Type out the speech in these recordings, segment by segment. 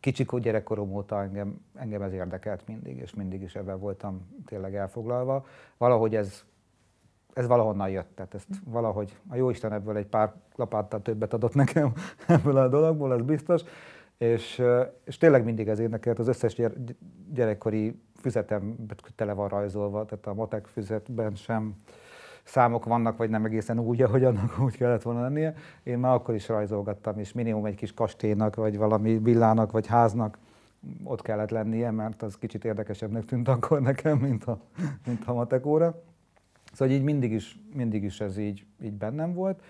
kicsik gyerekkorom óta engem, engem ez érdekelt mindig, és mindig is ebben voltam tényleg elfoglalva. Valahogy ez, ez valahonnan jött, tehát ezt valahogy a jó Isten ebből egy pár lapáttal többet adott nekem ebből a dologból, az biztos. És, és tényleg mindig ez érdekelt, az összes gyerekkori füzetem tele van rajzolva, tehát a matek füzetben sem számok vannak, vagy nem egészen úgy, ahogy annak úgy kellett volna lennie. Én már akkor is rajzolgattam, és minimum egy kis kastélynak, vagy valami villának, vagy háznak ott kellett lennie, mert az kicsit érdekesebbnek tűnt akkor nekem, mint a, mint a matek óra. Szóval így mindig is, mindig is ez így, így bennem volt.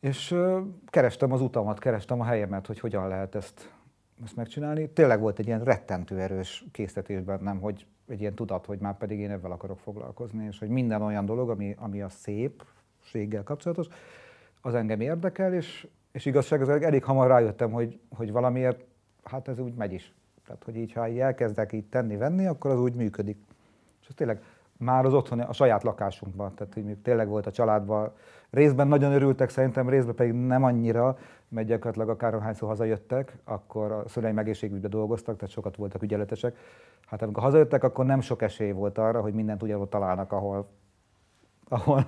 És ö, kerestem az utamat, kerestem a helyemet, hogy hogyan lehet ezt, ezt megcsinálni. Tényleg volt egy ilyen rettentő erős készítés bennem, hogy egy ilyen tudat, hogy már pedig én ebben akarok foglalkozni, és hogy minden olyan dolog, ami, ami a szépséggel kapcsolatos, az engem érdekel, és, és igazság az elég hamar rájöttem, hogy, hogy valamiért, hát ez úgy megy is. Tehát, hogy így, ha így elkezdek így tenni-venni, akkor az úgy működik. És ez tényleg már az otthon, a saját lakásunkban, tehát hogy még tényleg volt a családban. Részben nagyon örültek, szerintem részben pedig nem annyira, mert gyakorlatilag akárhányszor hazajöttek, akkor a szüleim egészségügyben dolgoztak, tehát sokat voltak ügyeletesek. Hát amikor hazajöttek, akkor nem sok esély volt arra, hogy mindent ugyanott találnak, ahol ahol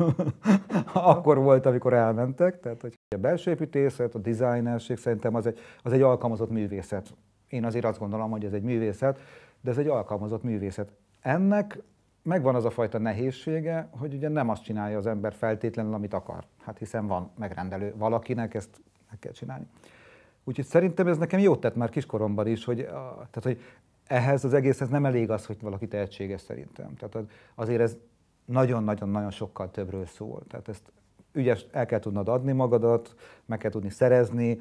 akkor volt, amikor elmentek. Tehát hogy a belső építészet, a dizájnerség szerintem az egy, az egy alkalmazott művészet. Én azért azt gondolom, hogy ez egy művészet, de ez egy alkalmazott művészet. Ennek megvan az a fajta nehézsége, hogy ugye nem azt csinálja az ember feltétlenül, amit akar. Hát hiszen van megrendelő valakinek, ezt meg kell csinálni. Úgyhogy szerintem ez nekem jót tett már kiskoromban is, hogy, a, tehát, hogy ehhez az egészhez nem elég az, hogy valaki tehetséges szerintem. Tehát azért ez nagyon-nagyon-nagyon sokkal többről szól. Tehát ezt ügyes, el kell tudnod adni magadat, meg kell tudni szerezni,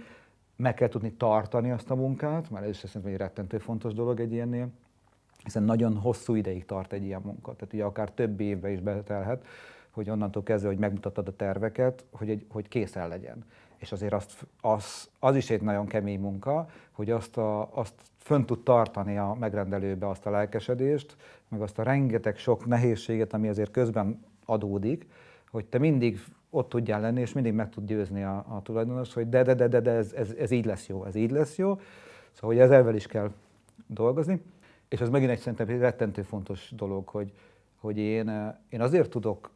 meg kell tudni tartani azt a munkát, mert ez is szerintem egy rettentő fontos dolog egy ilyennél hiszen nagyon hosszú ideig tart egy ilyen munka, tehát ugye akár több évbe is betelhet, hogy onnantól kezdve, hogy megmutattad a terveket, hogy, egy, hogy készen legyen. És azért azt, az, az is egy nagyon kemény munka, hogy azt, a, azt fönn tud tartani a megrendelőbe azt a lelkesedést, meg azt a rengeteg sok nehézséget, ami azért közben adódik, hogy te mindig ott tudjál lenni, és mindig meg tud győzni a, a tulajdonos, hogy de, de, de, de, de ez, ez, ez így lesz jó, ez így lesz jó. Szóval, hogy ezzel is kell dolgozni és ez megint egy szerintem egy rettentő fontos dolog, hogy, hogy én, eh, én azért tudok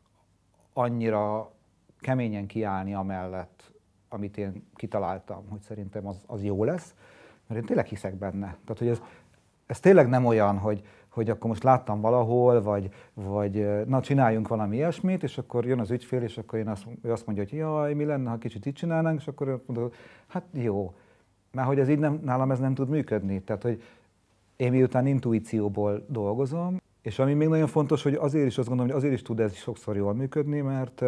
annyira keményen kiállni amellett, amit én kitaláltam, hogy szerintem az, az jó lesz, mert én tényleg hiszek benne. Tehát, hogy ez, ez tényleg nem olyan, hogy, hogy akkor most láttam valahol, vagy, vagy eh, na csináljunk valami ilyesmit, és akkor jön az ügyfél, és akkor én azt, ő azt mondja, hogy jaj, mi lenne, ha kicsit így csinálnánk, és akkor mondom, hát jó. Mert hogy ez így nem, nálam ez nem tud működni. Tehát, hogy én miután intuícióból dolgozom, és ami még nagyon fontos, hogy azért is azt gondolom, hogy azért is tud ez sokszor jól működni, mert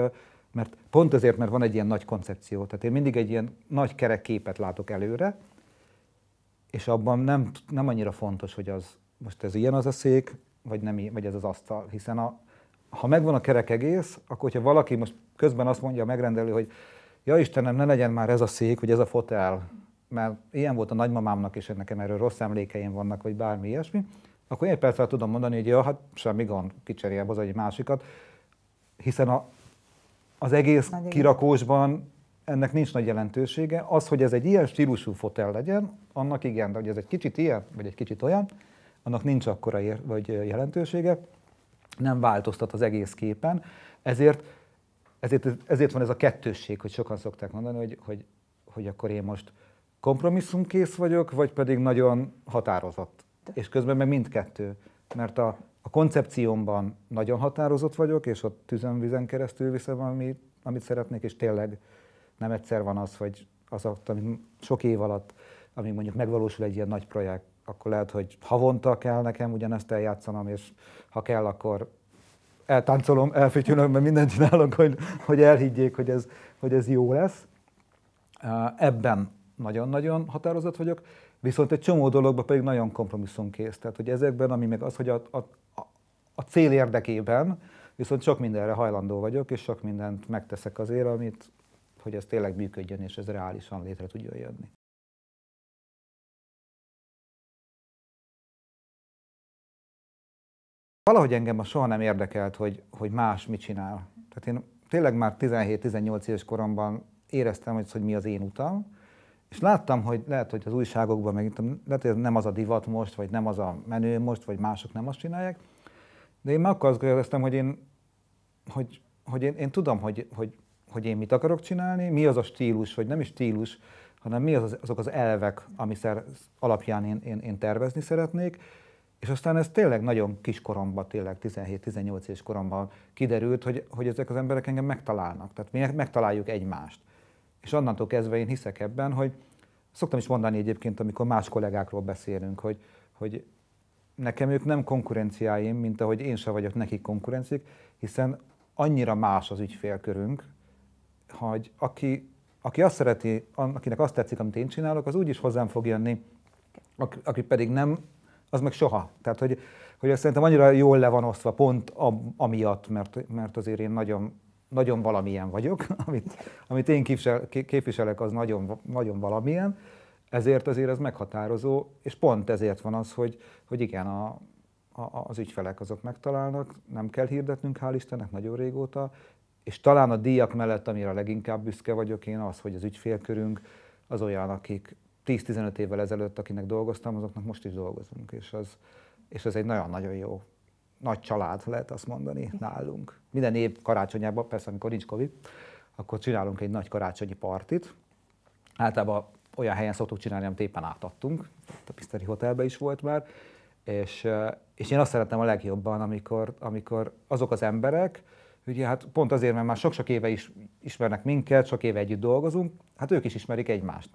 mert pont azért, mert van egy ilyen nagy koncepció. Tehát én mindig egy ilyen nagy kerek képet látok előre, és abban nem, nem annyira fontos, hogy az most ez ilyen az a szék, vagy, nem, vagy ez az asztal. Hiszen a, ha megvan a kerek egész, akkor hogyha valaki most közben azt mondja a megrendelő, hogy ja Istenem, ne legyen már ez a szék, vagy ez a fotel, mert ilyen volt a nagymamámnak, és nekem erről rossz emlékeim vannak, vagy bármi ilyesmi, akkor én persze tudom mondani, hogy ja, hát semmi gond, kicserélj az egy másikat, hiszen a, az egész nagy kirakósban ennek nincs nagy jelentősége. Az, hogy ez egy ilyen stílusú fotel legyen, annak igen, de hogy ez egy kicsit ilyen, vagy egy kicsit olyan, annak nincs akkora ér, vagy jelentősége, nem változtat az egész képen. Ezért, ezért, ezért van ez a kettősség, hogy sokan szokták mondani, hogy, hogy, hogy akkor én most kompromisszumkész vagyok, vagy pedig nagyon határozott. És közben meg mindkettő. Mert a, a koncepciómban nagyon határozott vagyok, és ott tüzön-vizen keresztül viszem, amit, amit szeretnék, és tényleg nem egyszer van az, hogy az, ami sok év alatt, ami mondjuk megvalósul egy ilyen nagy projekt, akkor lehet, hogy havonta kell nekem ugyanezt eljátszanom, és ha kell, akkor eltáncolom, elfütyülöm, mert mindent csinálok, hogy, hogy elhiggyék, hogy ez, hogy ez jó lesz. Ebben nagyon-nagyon határozott vagyok, viszont egy csomó dologban pedig nagyon kompromisszumkész. Tehát, hogy ezekben, ami meg az, hogy a, a, a cél érdekében, viszont sok mindenre hajlandó vagyok, és sok mindent megteszek azért, amit, hogy ez tényleg működjön, és ez reálisan létre tudjon jönni. Valahogy engem soha nem érdekelt, hogy, hogy más mit csinál. Tehát én tényleg már 17-18 éves koromban éreztem, hogy, hogy mi az én utam, és láttam, hogy lehet, hogy az újságokban meg lehet, hogy nem az a divat most, vagy nem az a menő most, vagy mások nem azt csinálják, de én már akkor azt gondoltam, hogy én, hogy, hogy én, én tudom, hogy, hogy, hogy én mit akarok csinálni, mi az a stílus, vagy nem is stílus, hanem mi az, azok az elvek, ami szer, alapján én, én, én tervezni szeretnék, és aztán ez tényleg nagyon kiskoromban, tényleg 17-18 éves koromban kiderült, hogy, hogy ezek az emberek engem megtalálnak. Tehát mi megtaláljuk egymást. És onnantól kezdve én hiszek ebben, hogy szoktam is mondani egyébként, amikor más kollégákról beszélünk, hogy, hogy nekem ők nem konkurenciáim, mint ahogy én sem vagyok nekik konkurencik, hiszen annyira más az ügyfélkörünk, hogy aki, aki azt szereti, akinek azt tetszik, amit én csinálok, az is hozzám fog jönni, aki pedig nem, az meg soha. Tehát, hogy, hogy azt szerintem annyira jól le van osztva pont a, amiatt, mert, mert azért én nagyon nagyon valamilyen vagyok, amit, amit én képvisel, képviselek, az nagyon, nagyon valamilyen, ezért azért ez meghatározó, és pont ezért van az, hogy, hogy igen, a, a, az ügyfelek azok megtalálnak, nem kell hirdetnünk, hál' Istennek, nagyon régóta, és talán a díjak mellett, amire leginkább büszke vagyok én, az, hogy az ügyfélkörünk az olyan, akik 10-15 évvel ezelőtt, akinek dolgoztam, azoknak most is dolgozunk, és az, és ez egy nagyon-nagyon jó nagy család, lehet azt mondani, nálunk. Minden év karácsonyában, persze amikor nincs Covid, akkor csinálunk egy nagy karácsonyi partit. Általában olyan helyen szoktuk csinálni, amit éppen átadtunk. A Piszteri Hotelbe is volt már. És, és én azt szeretem a legjobban, amikor, amikor azok az emberek, ugye hát pont azért, mert már sok-sok éve is ismernek minket, sok éve együtt dolgozunk, hát ők is ismerik egymást.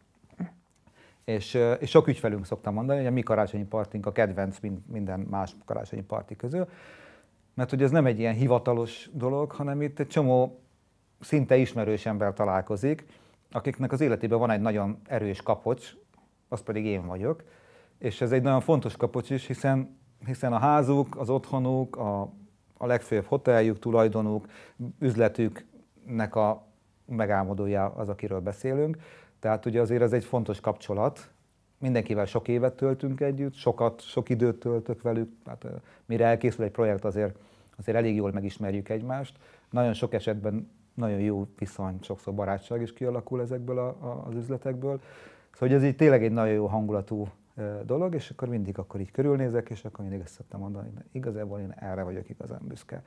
És, és sok ügyfelünk szoktam mondani, hogy a mi karácsonyi partink a kedvenc minden más karácsonyi parti közül, mert hogy ez nem egy ilyen hivatalos dolog, hanem itt egy csomó szinte ismerős ember találkozik, akiknek az életében van egy nagyon erős kapocs, az pedig én vagyok, és ez egy nagyon fontos kapocs is, hiszen, hiszen a házuk, az otthonuk, a, a legfőbb hoteljük, tulajdonuk, üzletüknek a megálmodója az, akiről beszélünk, tehát ugye azért ez egy fontos kapcsolat. Mindenkivel sok évet töltünk együtt, sokat, sok időt töltök velük. Hát, mire elkészül egy projekt, azért, azért elég jól megismerjük egymást. Nagyon sok esetben nagyon jó viszony, sokszor barátság is kialakul ezekből a, a, az üzletekből. Szóval hogy ez így tényleg egy nagyon jó hangulatú dolog, és akkor mindig akkor így körülnézek, és akkor mindig ezt szoktam mondani, hogy igazából én erre vagyok igazán büszke,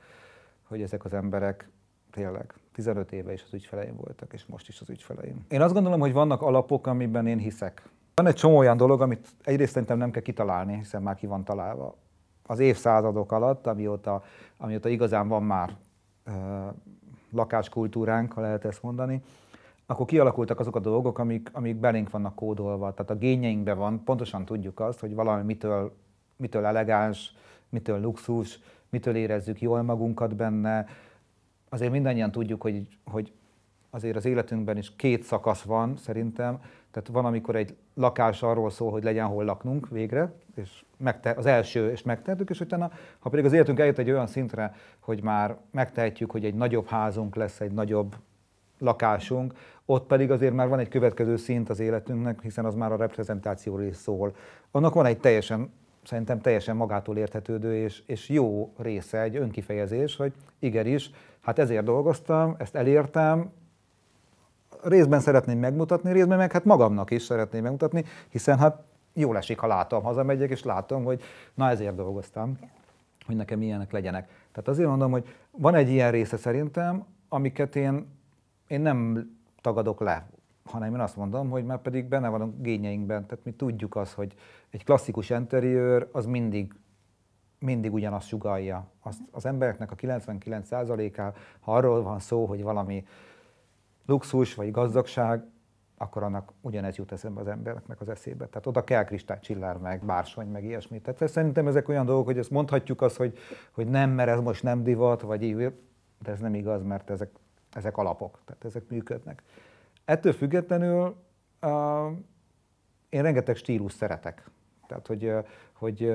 hogy ezek az emberek tényleg. 15 éve is az ügyfeleim voltak, és most is az ügyfeleim. Én azt gondolom, hogy vannak alapok, amiben én hiszek. Van egy csomó olyan dolog, amit egyrészt szerintem nem kell kitalálni, hiszen már ki van találva. Az évszázadok alatt, amióta, amióta igazán van már ö, lakáskultúránk, ha lehet ezt mondani, akkor kialakultak azok a dolgok, amik, amik belénk vannak kódolva, tehát a génjeinkben van, pontosan tudjuk azt, hogy valami mitől, mitől elegáns, mitől luxus, mitől érezzük jól magunkat benne, azért mindannyian tudjuk, hogy, hogy azért az életünkben is két szakasz van szerintem. Tehát van, amikor egy lakás arról szól, hogy legyen hol laknunk végre, és megte- az első, és megtehetjük, és utána, ha pedig az életünk eljut egy olyan szintre, hogy már megtehetjük, hogy egy nagyobb házunk lesz, egy nagyobb lakásunk, ott pedig azért már van egy következő szint az életünknek, hiszen az már a reprezentációról is szól. Annak van egy teljesen szerintem teljesen magától érthetődő és, és jó része, egy önkifejezés, hogy igenis, hát ezért dolgoztam, ezt elértem, részben szeretném megmutatni, részben meg hát magamnak is szeretném megmutatni, hiszen hát jó esik, ha látom, hazamegyek és látom, hogy na ezért dolgoztam, hogy nekem ilyenek legyenek. Tehát azért mondom, hogy van egy ilyen része szerintem, amiket én, én nem tagadok le hanem én azt mondom, hogy már pedig benne van a gényeinkben, tehát mi tudjuk azt, hogy egy klasszikus interiőr az mindig mindig ugyanazt sugalja. Az, az embereknek a 99%-á, ha arról van szó, hogy valami luxus vagy gazdagság, akkor annak ugyanez jut eszembe az embereknek az eszébe. Tehát oda kell kristálycsillár, meg bársony, meg ilyesmi. Tehát szerintem ezek olyan dolgok, hogy ezt mondhatjuk azt, hogy, hogy nem, mert ez most nem divat, vagy így, de ez nem igaz, mert ezek, ezek alapok, tehát ezek működnek. Ettől függetlenül uh, én rengeteg stílus szeretek. Tehát, hogy, hogy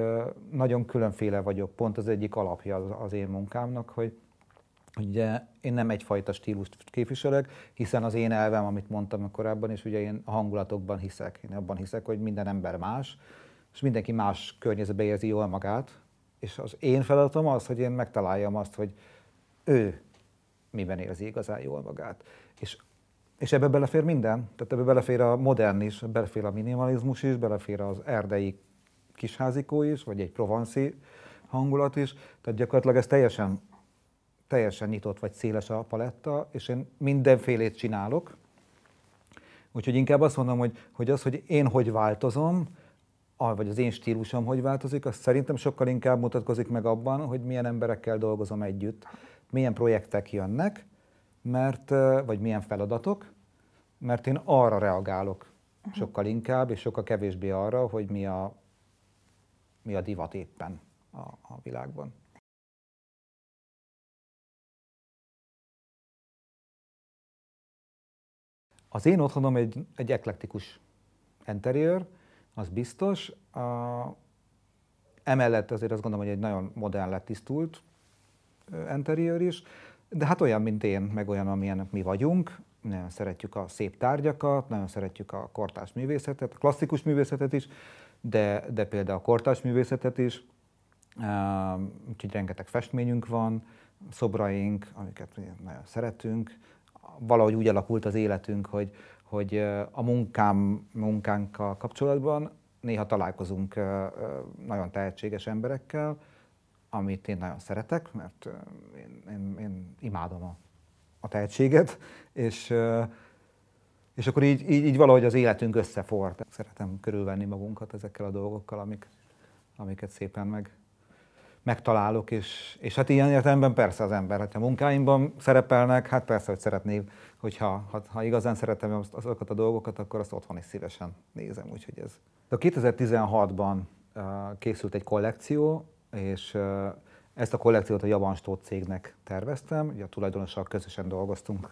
nagyon különféle vagyok. Pont az egyik alapja az én munkámnak, hogy, hogy ugye én nem egyfajta stílust képviselek, hiszen az én elvem, amit mondtam korábban, és ugye én hangulatokban hiszek. Én abban hiszek, hogy minden ember más, és mindenki más környezetbe érzi jól magát, és az én feladatom az, hogy én megtaláljam azt, hogy ő miben érzi igazán jól magát. És és ebbe belefér minden, tehát ebbe belefér a modern is, belefér a minimalizmus is, belefér az erdei kisházikó is, vagy egy provanszi hangulat is, tehát gyakorlatilag ez teljesen, teljesen nyitott vagy széles a paletta, és én mindenfélét csinálok. Úgyhogy inkább azt mondom, hogy, hogy az, hogy én hogy változom, vagy az én stílusom hogy változik, az szerintem sokkal inkább mutatkozik meg abban, hogy milyen emberekkel dolgozom együtt, milyen projektek jönnek, mert, vagy milyen feladatok, mert én arra reagálok sokkal inkább, és sokkal kevésbé arra, hogy mi a, mi a divat éppen a, a világban. Az én otthonom egy, egy eklektikus interiőr, az biztos. A, emellett azért azt gondolom, hogy egy nagyon modern lett tisztult interiőr is. De hát olyan, mint én, meg olyan, amilyen mi vagyunk. Nagyon szeretjük a szép tárgyakat, nagyon szeretjük a kortás művészetet, a klasszikus művészetet is, de, de például a kortás művészetet is. Úgyhogy rengeteg festményünk van, szobraink, amiket nagyon szeretünk. Valahogy úgy alakult az életünk, hogy, hogy a munkám, munkánkkal kapcsolatban néha találkozunk nagyon tehetséges emberekkel, amit én nagyon szeretek, mert én, én, én imádom a, a tehetséget, és, és akkor így, így, így valahogy az életünk összefort. Szeretem körülvenni magunkat ezekkel a dolgokkal, amik, amiket szépen meg, megtalálok, és, és hát ilyen értelemben persze az ember, hogyha munkáimban szerepelnek, hát persze, hogy szeretnék, hogyha ha, ha igazán szeretem azokat a dolgokat, akkor azt otthon is szívesen nézem, úgyhogy ez. De 2016-ban uh, készült egy kollekció, és ezt a kollekciót a Javanstó cégnek terveztem, ugye a tulajdonossal közösen dolgoztunk,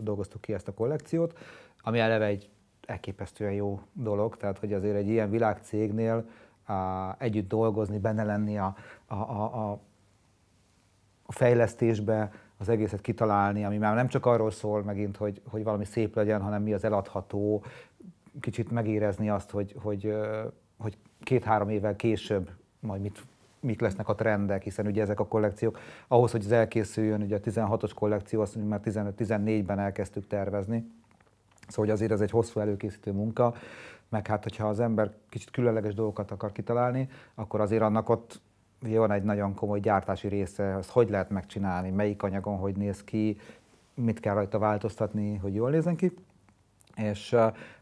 dolgoztuk ki ezt a kollekciót, ami eleve egy elképesztően jó dolog, tehát hogy azért egy ilyen világcégnél a, együtt dolgozni, benne lenni a, a, a, a fejlesztésbe, az egészet kitalálni, ami már nem csak arról szól megint, hogy, hogy valami szép legyen, hanem mi az eladható, kicsit megérezni azt, hogy, hogy, hogy két-három évvel később majd mit mik lesznek a trendek, hiszen ugye ezek a kollekciók, ahhoz, hogy ez elkészüljön, ugye a 16-os kollekció, azt mondjuk már 14 ben elkezdtük tervezni, Szóval hogy azért ez egy hosszú előkészítő munka, meg hát, hogyha az ember kicsit különleges dolgokat akar kitalálni, akkor azért annak ott van egy nagyon komoly gyártási része, azt hogy lehet megcsinálni, melyik anyagon hogy néz ki, mit kell rajta változtatni, hogy jól nézzen ki. És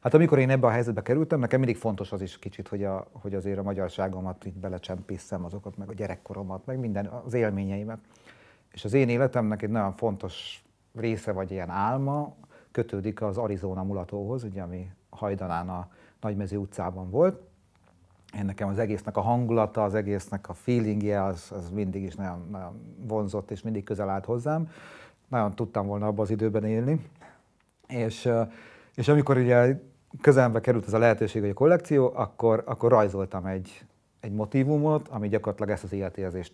hát amikor én ebbe a helyzetbe kerültem, nekem mindig fontos az is kicsit, hogy, a, hogy azért a magyarságomat így belecsempészem azokat, meg a gyerekkoromat, meg minden, az élményeimet. És az én életemnek egy nagyon fontos része, vagy ilyen álma kötődik az Arizona mulatóhoz, ugye, ami hajdanán a Nagymező utcában volt. Én nekem az egésznek a hangulata, az egésznek a feelingje, az, az mindig is nagyon, nagyon vonzott, és mindig közel állt hozzám. Nagyon tudtam volna abban az időben élni. És és amikor ugye közelembe került ez a lehetőség, hogy a kollekció, akkor, akkor rajzoltam egy, egy motivumot, ami gyakorlatilag ezt az életérzést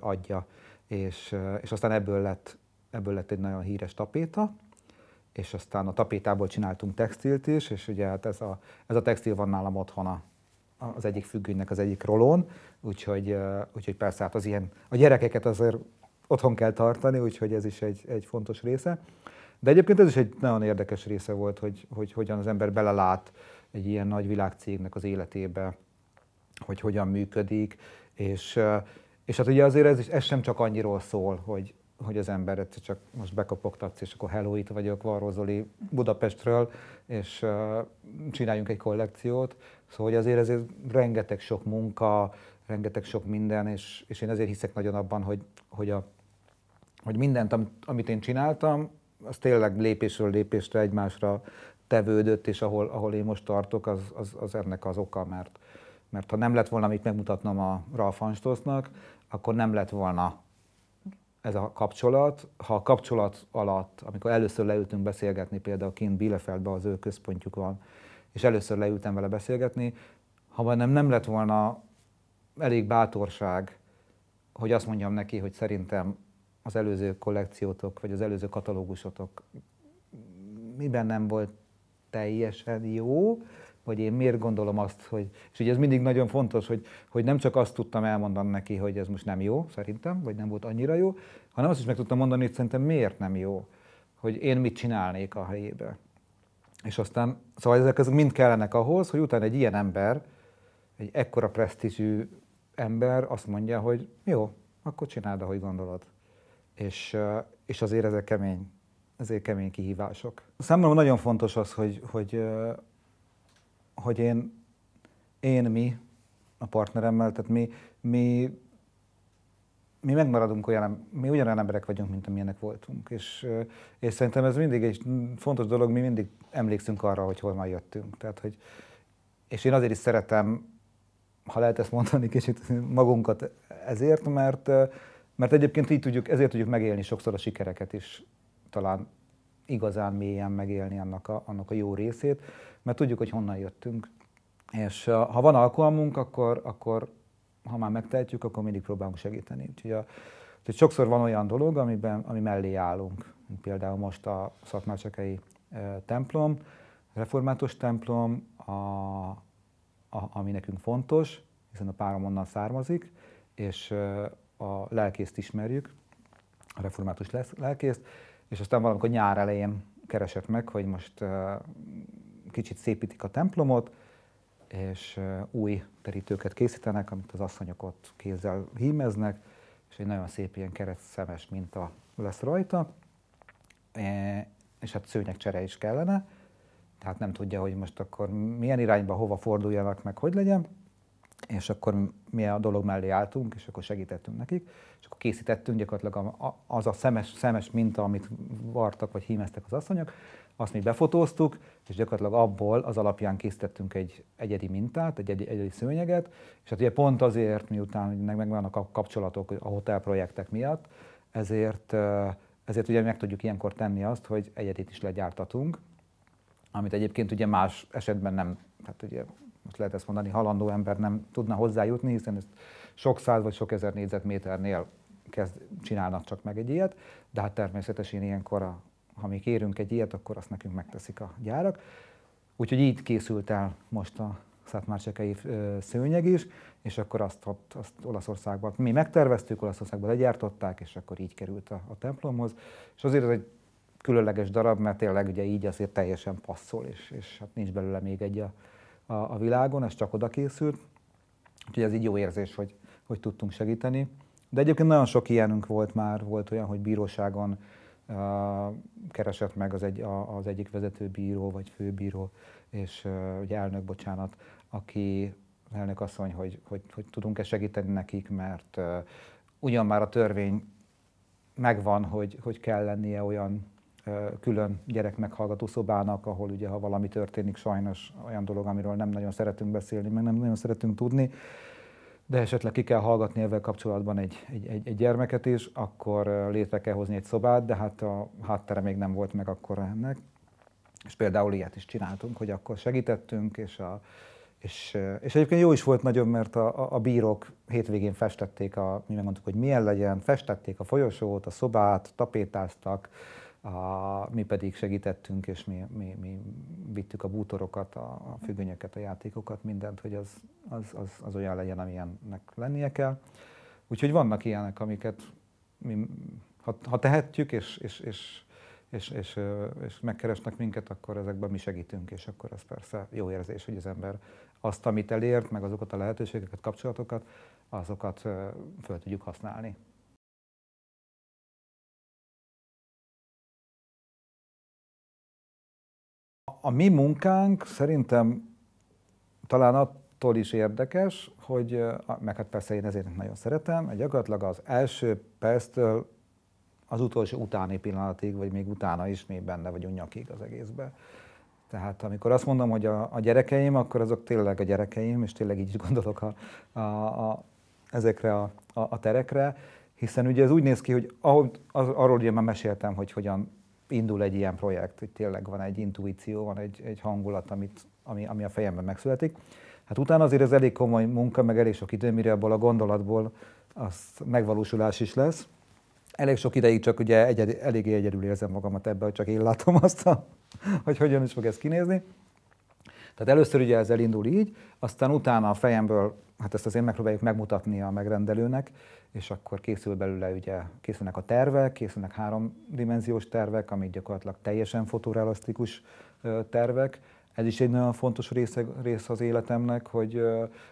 adja. És, és aztán ebből lett, ebből lett egy nagyon híres tapéta, és aztán a tapétából csináltunk textilt is, és ugye hát ez a, ez a textil van nálam otthon a, az egyik függőnek az egyik rolón, úgyhogy, úgyhogy persze hát az ilyen, a gyerekeket azért otthon kell tartani, úgyhogy ez is egy, egy fontos része. De egyébként ez is egy nagyon érdekes része volt, hogy, hogy hogyan az ember belelát egy ilyen nagy világcégnek az életébe, hogy hogyan működik, és, eh, és hát ugye azért ez, is, ez sem csak annyiról szól, hogy, hogy az ember egyszer csak most bekopogtatsz, és akkor hello, itt vagyok Varró Zoli Budapestről, és uh, csináljunk egy kollekciót. Szóval hogy azért ezért rengeteg sok munka, rengeteg sok minden, és, és én azért hiszek nagyon abban, hogy, hogy, a, hogy mindent, amit én csináltam, az tényleg lépésről lépésre egymásra tevődött, és ahol, ahol én most tartok, az, az, az ennek az oka, mert, mert ha nem lett volna mit megmutatnom a Ralf Anstosznak, akkor nem lett volna ez a kapcsolat. Ha a kapcsolat alatt, amikor először leültünk beszélgetni, például kint Bielefeldben az ő központjuk van, és először leültem vele beszélgetni, ha nem, nem lett volna elég bátorság, hogy azt mondjam neki, hogy szerintem az előző kollekciótok, vagy az előző katalógusotok miben nem volt teljesen jó, vagy én miért gondolom azt, hogy... És ugye ez mindig nagyon fontos, hogy, hogy nem csak azt tudtam elmondani neki, hogy ez most nem jó, szerintem, vagy nem volt annyira jó, hanem azt is meg tudtam mondani, hogy szerintem miért nem jó, hogy én mit csinálnék a helyébe. És aztán, szóval ezek, ezek mind kellenek ahhoz, hogy utána egy ilyen ember, egy ekkora presztízsű ember azt mondja, hogy jó, akkor csináld, ahogy gondolod és, és azért ezek kemény, ezért kemény kihívások. Számomra nagyon fontos az, hogy, hogy, hogy én, én mi a partneremmel, tehát mi, mi, mi megmaradunk olyan, mi ugyanolyan emberek vagyunk, mint amilyenek voltunk. És, és szerintem ez mindig egy fontos dolog, mi mindig emlékszünk arra, hogy honnan jöttünk. Tehát, hogy, és én azért is szeretem, ha lehet ezt mondani kicsit magunkat ezért, mert, mert egyébként így tudjuk, ezért tudjuk megélni sokszor a sikereket is, talán igazán mélyen megélni annak a, annak a jó részét, mert tudjuk, hogy honnan jöttünk. És ha van alkalmunk, akkor, akkor ha már megtehetjük, akkor mindig próbálunk segíteni. Úgyhogy, a, úgyhogy sokszor van olyan dolog, amiben, ami mellé állunk. Például most a szakmácsekai templom, református templom, a, a, ami nekünk fontos, hiszen a párom onnan származik, és a lelkészt ismerjük, a református lelkészt, és aztán valamikor nyár elején keresett meg, hogy most kicsit szépítik a templomot, és új terítőket készítenek, amit az asszonyok ott kézzel hímeznek, és egy nagyon szép ilyen keret szemes minta lesz rajta, e, és hát szőnyegcsere is kellene, tehát nem tudja, hogy most akkor milyen irányba, hova forduljanak, meg hogy legyen és akkor mi a dolog mellé álltunk, és akkor segítettünk nekik, és akkor készítettünk gyakorlatilag az a szemes, szemes minta, amit vartak vagy hímeztek az asszonyok, azt mi befotóztuk, és gyakorlatilag abból az alapján készítettünk egy egyedi mintát, egy egyedi szőnyeget, és hát ugye pont azért, miután megvannak a kapcsolatok a hotelprojektek miatt, ezért, ezért ugye meg tudjuk ilyenkor tenni azt, hogy egyedit is legyártatunk, amit egyébként ugye más esetben nem, tehát ugye most lehet ezt mondani, halandó ember nem tudna hozzájutni, hiszen ezt sok száz vagy sok ezer négyzetméternél kezd, csinálnak csak meg egy ilyet, de hát természetesen ilyenkor, a, ha mi kérünk egy ilyet, akkor azt nekünk megteszik a gyárak. Úgyhogy így készült el most a Szatmársekei szőnyeg is, és akkor azt, ott, azt Olaszországban, mi megterveztük, Olaszországban legyártották, és akkor így került a, a templomhoz. És azért ez egy különleges darab, mert tényleg ugye így azért teljesen passzol, és, és hát nincs belőle még egy a, a, a világon, ez csak oda készült. Úgyhogy ez így jó érzés, hogy, hogy tudtunk segíteni. De egyébként nagyon sok ilyenünk volt már, volt olyan, hogy bíróságon uh, keresett meg az, egy, a, az egyik vezető bíró vagy főbíró, és uh, ugye elnök, bocsánat, aki elnök asszony, hogy, hogy, hogy tudunk-e segíteni nekik, mert uh, ugyan már a törvény megvan, hogy, hogy kell lennie olyan külön gyerek meghallgató szobának, ahol ugye, ha valami történik, sajnos olyan dolog, amiről nem nagyon szeretünk beszélni, meg nem nagyon szeretünk tudni, de esetleg ki kell hallgatni ezzel kapcsolatban egy, egy, egy, egy gyermeket is, akkor létre kell hozni egy szobát, de hát a háttere még nem volt meg akkor ennek. És például ilyet is csináltunk, hogy akkor segítettünk, és, a, és, és egyébként jó is volt nagyon, mert a, a, bírók hétvégén festették, a, mi megmondtuk, hogy milyen legyen, festették a folyosót, a szobát, tapétáztak, a, mi pedig segítettünk, és mi, mi, mi vittük a bútorokat, a, a függönyöket, a játékokat, mindent, hogy az, az, az, az olyan legyen, amilyennek lennie kell. Úgyhogy vannak ilyenek, amiket mi, ha, ha tehetjük, és, és, és, és, és, és megkeresnek minket, akkor ezekben mi segítünk, és akkor az persze jó érzés, hogy az ember azt, amit elért, meg azokat a lehetőségeket, kapcsolatokat, azokat föl tudjuk használni. a mi munkánk szerintem talán attól is érdekes, hogy, meg hát persze én ezért nagyon szeretem, hogy gyakorlatilag az első perctől az utolsó utáni pillanatig, vagy még utána is mi benne vagyunk nyakig az egészben. Tehát amikor azt mondom, hogy a, a gyerekeim, akkor azok tényleg a gyerekeim, és tényleg így is gondolok a, a, a, ezekre a, a, a terekre, hiszen ugye ez úgy néz ki, hogy ahogy, az, arról ugye már meséltem, hogy hogyan indul egy ilyen projekt, hogy tényleg van egy intuíció, van egy, egy hangulat, amit, ami, ami a fejemben megszületik. Hát utána azért ez elég komoly munka, meg elég sok idő, mire abból a gondolatból az megvalósulás is lesz. Elég sok ideig csak ugye egyed, eléggé egyedül érzem magamat ebben, hogy csak én látom azt, a, hogy hogyan is fog ez kinézni. Tehát először ugye ez elindul így, aztán utána a fejemből, hát ezt azért megpróbáljuk megmutatni a megrendelőnek, és akkor készül belőle ugye, készülnek a tervek, készülnek háromdimenziós tervek, amik gyakorlatilag teljesen fotorealisztikus tervek. Ez is egy nagyon fontos része, része az életemnek, hogy,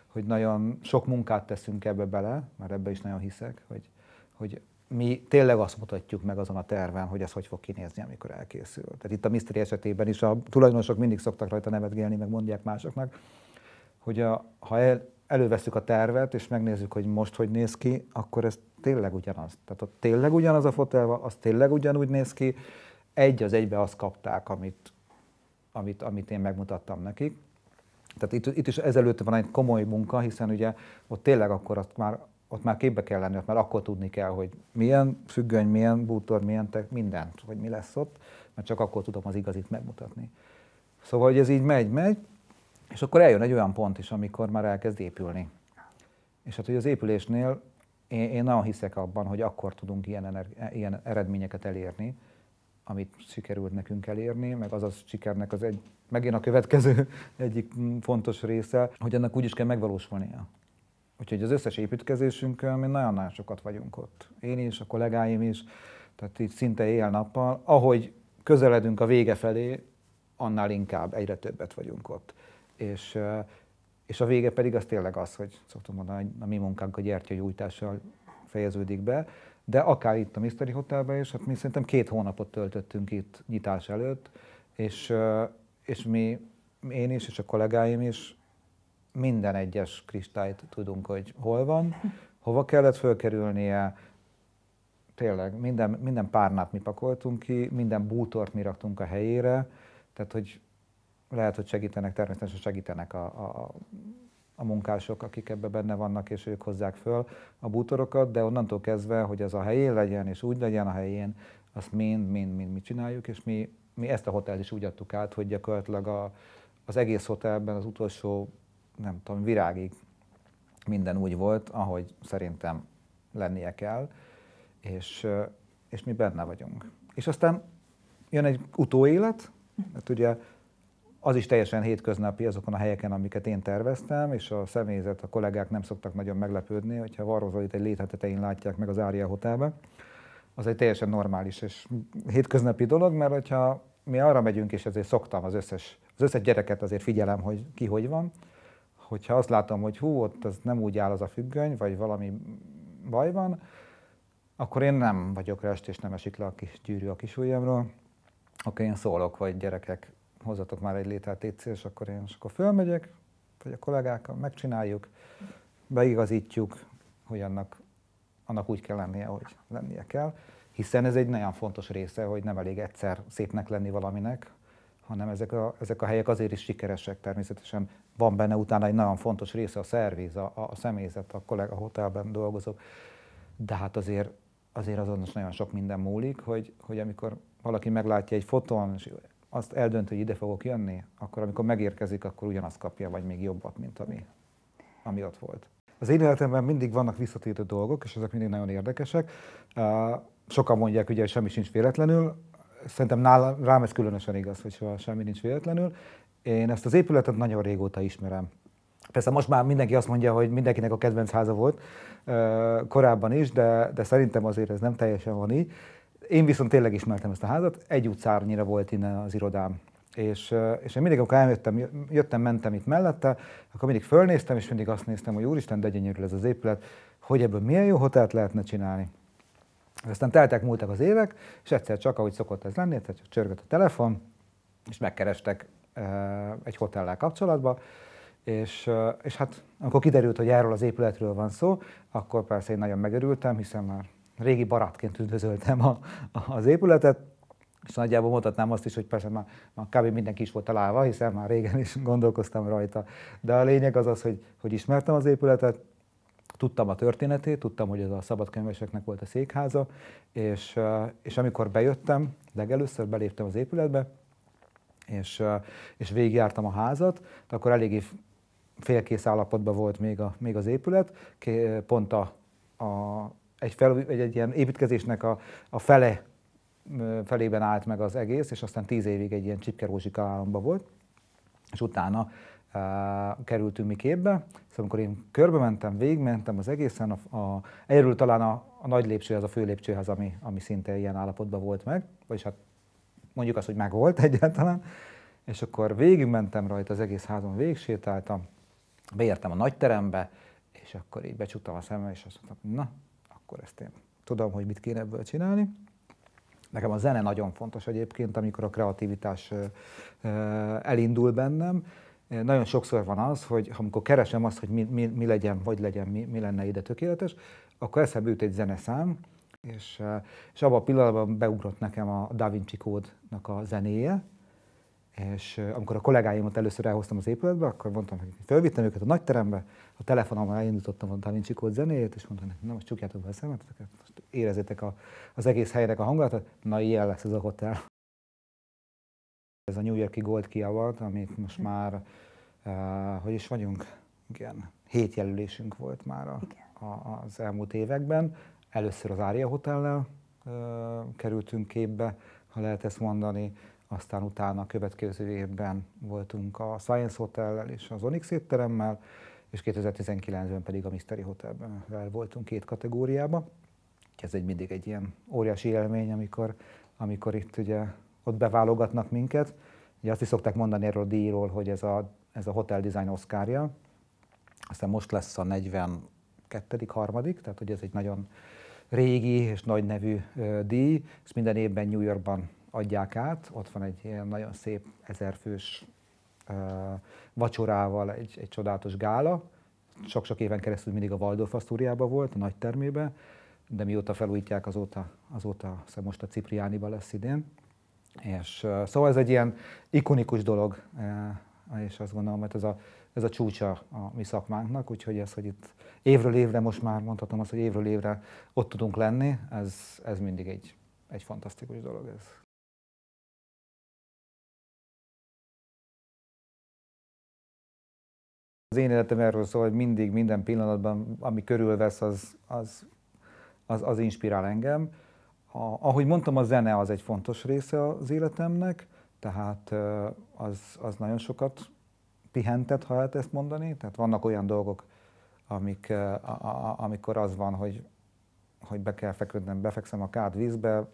hogy nagyon sok munkát teszünk ebbe bele, mert ebbe is nagyon hiszek, hogy, hogy mi tényleg azt mutatjuk meg azon a terven, hogy ez hogy fog kinézni, amikor elkészül. Tehát itt a Mystery esetében is a tulajdonosok mindig szoktak rajta nevetgélni, meg mondják másoknak, hogy a, ha el, előveszük a tervet, és megnézzük, hogy most hogy néz ki, akkor ez tényleg ugyanaz. Tehát ott tényleg ugyanaz a fotel, az tényleg ugyanúgy néz ki, egy az egybe azt kapták, amit, amit, amit én megmutattam nekik. Tehát itt, itt is ezelőtt van egy komoly munka, hiszen ugye ott tényleg akkor azt már ott már képbe kell lenni, ott már akkor tudni kell, hogy milyen függöny, milyen bútor, milyen tek, mindent, hogy mi lesz ott, mert csak akkor tudom az igazit megmutatni. Szóval, hogy ez így megy, megy, és akkor eljön egy olyan pont is, amikor már elkezd épülni. És hát, hogy az épülésnél én, én nagyon hiszek abban, hogy akkor tudunk ilyen, ener, ilyen eredményeket elérni, amit sikerült nekünk elérni, meg az az sikernek az egy, megint a következő egyik mm, fontos része, hogy ennek úgy is kell megvalósulnia. Úgyhogy az összes építkezésünkön mi nagyon-nagyon sokat vagyunk ott. Én is, a kollégáim is, tehát így szinte éjjel-nappal. Ahogy közeledünk a vége felé, annál inkább egyre többet vagyunk ott. És, és a vége pedig az tényleg az, hogy szoktam mondani, hogy a mi munkánk a gyertyagyújtással fejeződik be, de akár itt a Mystery Hotelben is, hát mi szerintem két hónapot töltöttünk itt nyitás előtt, és, és mi, én is, és a kollégáim is minden egyes kristályt tudunk, hogy hol van, hova kellett fölkerülnie, tényleg minden, minden párnát mi pakoltunk ki, minden bútort mi raktunk a helyére, tehát hogy lehet, hogy segítenek, természetesen segítenek a, a, a munkások, akik ebbe benne vannak, és ők hozzák föl a bútorokat, de onnantól kezdve, hogy ez a helyén legyen, és úgy legyen a helyén, azt mind, mind, mind mi csináljuk, és mi, mi ezt a hotel is úgy adtuk át, hogy gyakorlatilag a, az egész hotelben az utolsó nem tudom, virágig minden úgy volt, ahogy szerintem lennie kell, és, és mi benne vagyunk. És aztán jön egy utóélet, mert hát ugye az is teljesen hétköznapi azokon a helyeken, amiket én terveztem, és a személyzet, a kollégák nem szoktak nagyon meglepődni, hogyha Varrozolit egy léthetetein látják meg az Ária Hotelben. Az egy teljesen normális és hétköznapi dolog, mert hogyha mi arra megyünk, és ezért szoktam az összes, az összes gyereket azért figyelem, hogy ki hogy van, hogyha azt látom, hogy hú, ott ez nem úgy áll az a függöny, vagy valami baj van, akkor én nem vagyok rest, és nem esik le a kis gyűrű a kis ujjamról, akkor én szólok, vagy gyerekek, hozzatok már egy létrát légy és akkor én, és akkor fölmegyek, vagy a kollégákkal megcsináljuk, beigazítjuk, hogy annak, annak úgy kell lennie, hogy lennie kell, hiszen ez egy nagyon fontos része, hogy nem elég egyszer szépnek lenni valaminek, hanem ezek a, ezek a helyek azért is sikeresek természetesen van benne utána egy nagyon fontos része a szerviz, a, a személyzet, a kollega hotelben dolgozók, de hát azért, azért azon is nagyon sok minden múlik, hogy, hogy amikor valaki meglátja egy fotón, és azt eldönti, hogy ide fogok jönni, akkor amikor megérkezik, akkor ugyanazt kapja, vagy még jobbat, mint ami, ami ott volt. Az én életemben mindig vannak visszatérő dolgok, és ezek mindig nagyon érdekesek. Sokan mondják, ugye, hogy semmi sincs véletlenül. Szerintem nálam, rám ez különösen igaz, hogy semmi nincs véletlenül. Én ezt az épületet nagyon régóta ismerem. Persze most már mindenki azt mondja, hogy mindenkinek a kedvenc háza volt, korábban is, de, de szerintem azért ez nem teljesen van így. Én viszont tényleg ismertem ezt a házat, egy utcárnyira volt innen az irodám. És, és én mindig, amikor eljöttem, jöttem, mentem itt mellette, akkor mindig fölnéztem, és mindig azt néztem, hogy úristen, de gyönyörű ez az épület, hogy ebből milyen jó hotelt lehetne csinálni. Aztán teltek, múltak az évek, és egyszer csak, ahogy szokott ez lenni, egyszer csak csörgött a telefon, és megkerestek Eh, egy hotellel kapcsolatban, és, eh, és hát amikor kiderült, hogy erről az épületről van szó, akkor persze én nagyon megörültem, hiszen már régi barátként üdvözöltem a, az épületet, és nagyjából mondhatnám azt is, hogy persze már, már kb. mindenki is volt találva, hiszen már régen is gondolkoztam rajta. De a lényeg az az, hogy, hogy ismertem az épületet, tudtam a történetét, tudtam, hogy ez a szabadkönyveseknek volt a székháza, és, eh, és amikor bejöttem, legelőször beléptem az épületbe, és, és végigjártam a házat, akkor eléggé félkész állapotban volt még, a, még az épület, pont a, a, egy, fel, egy, egy ilyen építkezésnek a, a fele felében állt meg az egész, és aztán tíz évig egy ilyen csipkerózsika álomba volt, és utána e, kerültünk mi képbe, szóval amikor én körbe mentem, végigmentem az egészen, a, a, egyről talán a, a nagy lépcsőhez, a fő lépcsőhez, ami, ami szinte ilyen állapotban volt meg, vagyis hát mondjuk azt, hogy meg volt egyáltalán, és akkor végigmentem rajta az egész házon, végsétáltam, beértem a nagy terembe, és akkor így becsuktam a szemem, és azt mondtam, na, akkor ezt én tudom, hogy mit kéne ebből csinálni. Nekem a zene nagyon fontos egyébként, amikor a kreativitás elindul bennem. Nagyon sokszor van az, hogy amikor keresem azt, hogy mi, mi, mi legyen, vagy legyen, mi, mi lenne ide tökéletes, akkor eszembe jut egy zeneszám, és, eh, és abban a pillanatban beugrott nekem a Da Vinci kódnak a zenéje, és eh, amikor a kollégáimat először elhoztam az épületbe, akkor mondtam, hogy fölvittem őket a nagy terembe, a telefonommal elindítottam a Da Vinci Code zenéjét, és mondtam nekik, na most csukjátok be a szemeteket, most érezzétek a, az egész helynek a hangulatot, na ilyen lesz ez a hotel. Ez a New Yorki Gold Kia volt, amit most hm. már, uh, hogy is vagyunk, igen, hét jelölésünk volt már a, a, az elmúlt években, Először az Ária Hotellel kerültünk képbe, ha lehet ezt mondani, aztán utána a következő évben voltunk a Science Hotellel és az Onyx étteremmel, és 2019-ben pedig a Mystery Hotelben voltunk két kategóriába. Ez egy mindig egy ilyen óriási élmény, amikor, amikor itt ugye ott beválogatnak minket. Ugye azt is szokták mondani erről a díjról, hogy ez a, ez a Hotel Design Oscarja. Aztán most lesz a 42. harmadik, tehát hogy ez egy nagyon régi és nagy nevű díj, ezt minden évben New Yorkban adják át, ott van egy ilyen nagyon szép ezerfős vacsorával egy, egy csodálatos gála, sok-sok éven keresztül mindig a Waldorf Asztúriában volt, a nagy termében, de mióta felújítják, azóta, azóta szóval most a Cipriániban lesz idén. És, szóval ez egy ilyen ikonikus dolog, és azt gondolom, mert ez a ez a csúcsa a mi szakmánknak, úgyhogy ez, hogy itt évről évre, most már mondhatom azt, hogy évről évre ott tudunk lenni, ez, ez mindig egy, egy fantasztikus dolog. Ez. Az én életem erről szól, hogy mindig, minden pillanatban, ami körülvesz, az, az, az, az inspirál engem. A, ahogy mondtam, a zene az egy fontos része az életemnek, tehát az, az nagyon sokat pihentet, ha lehet ezt mondani. Tehát vannak olyan dolgok, amik, a, a, amikor az van, hogy, hogy be kell feküdnem, befekszem a kád vízbe,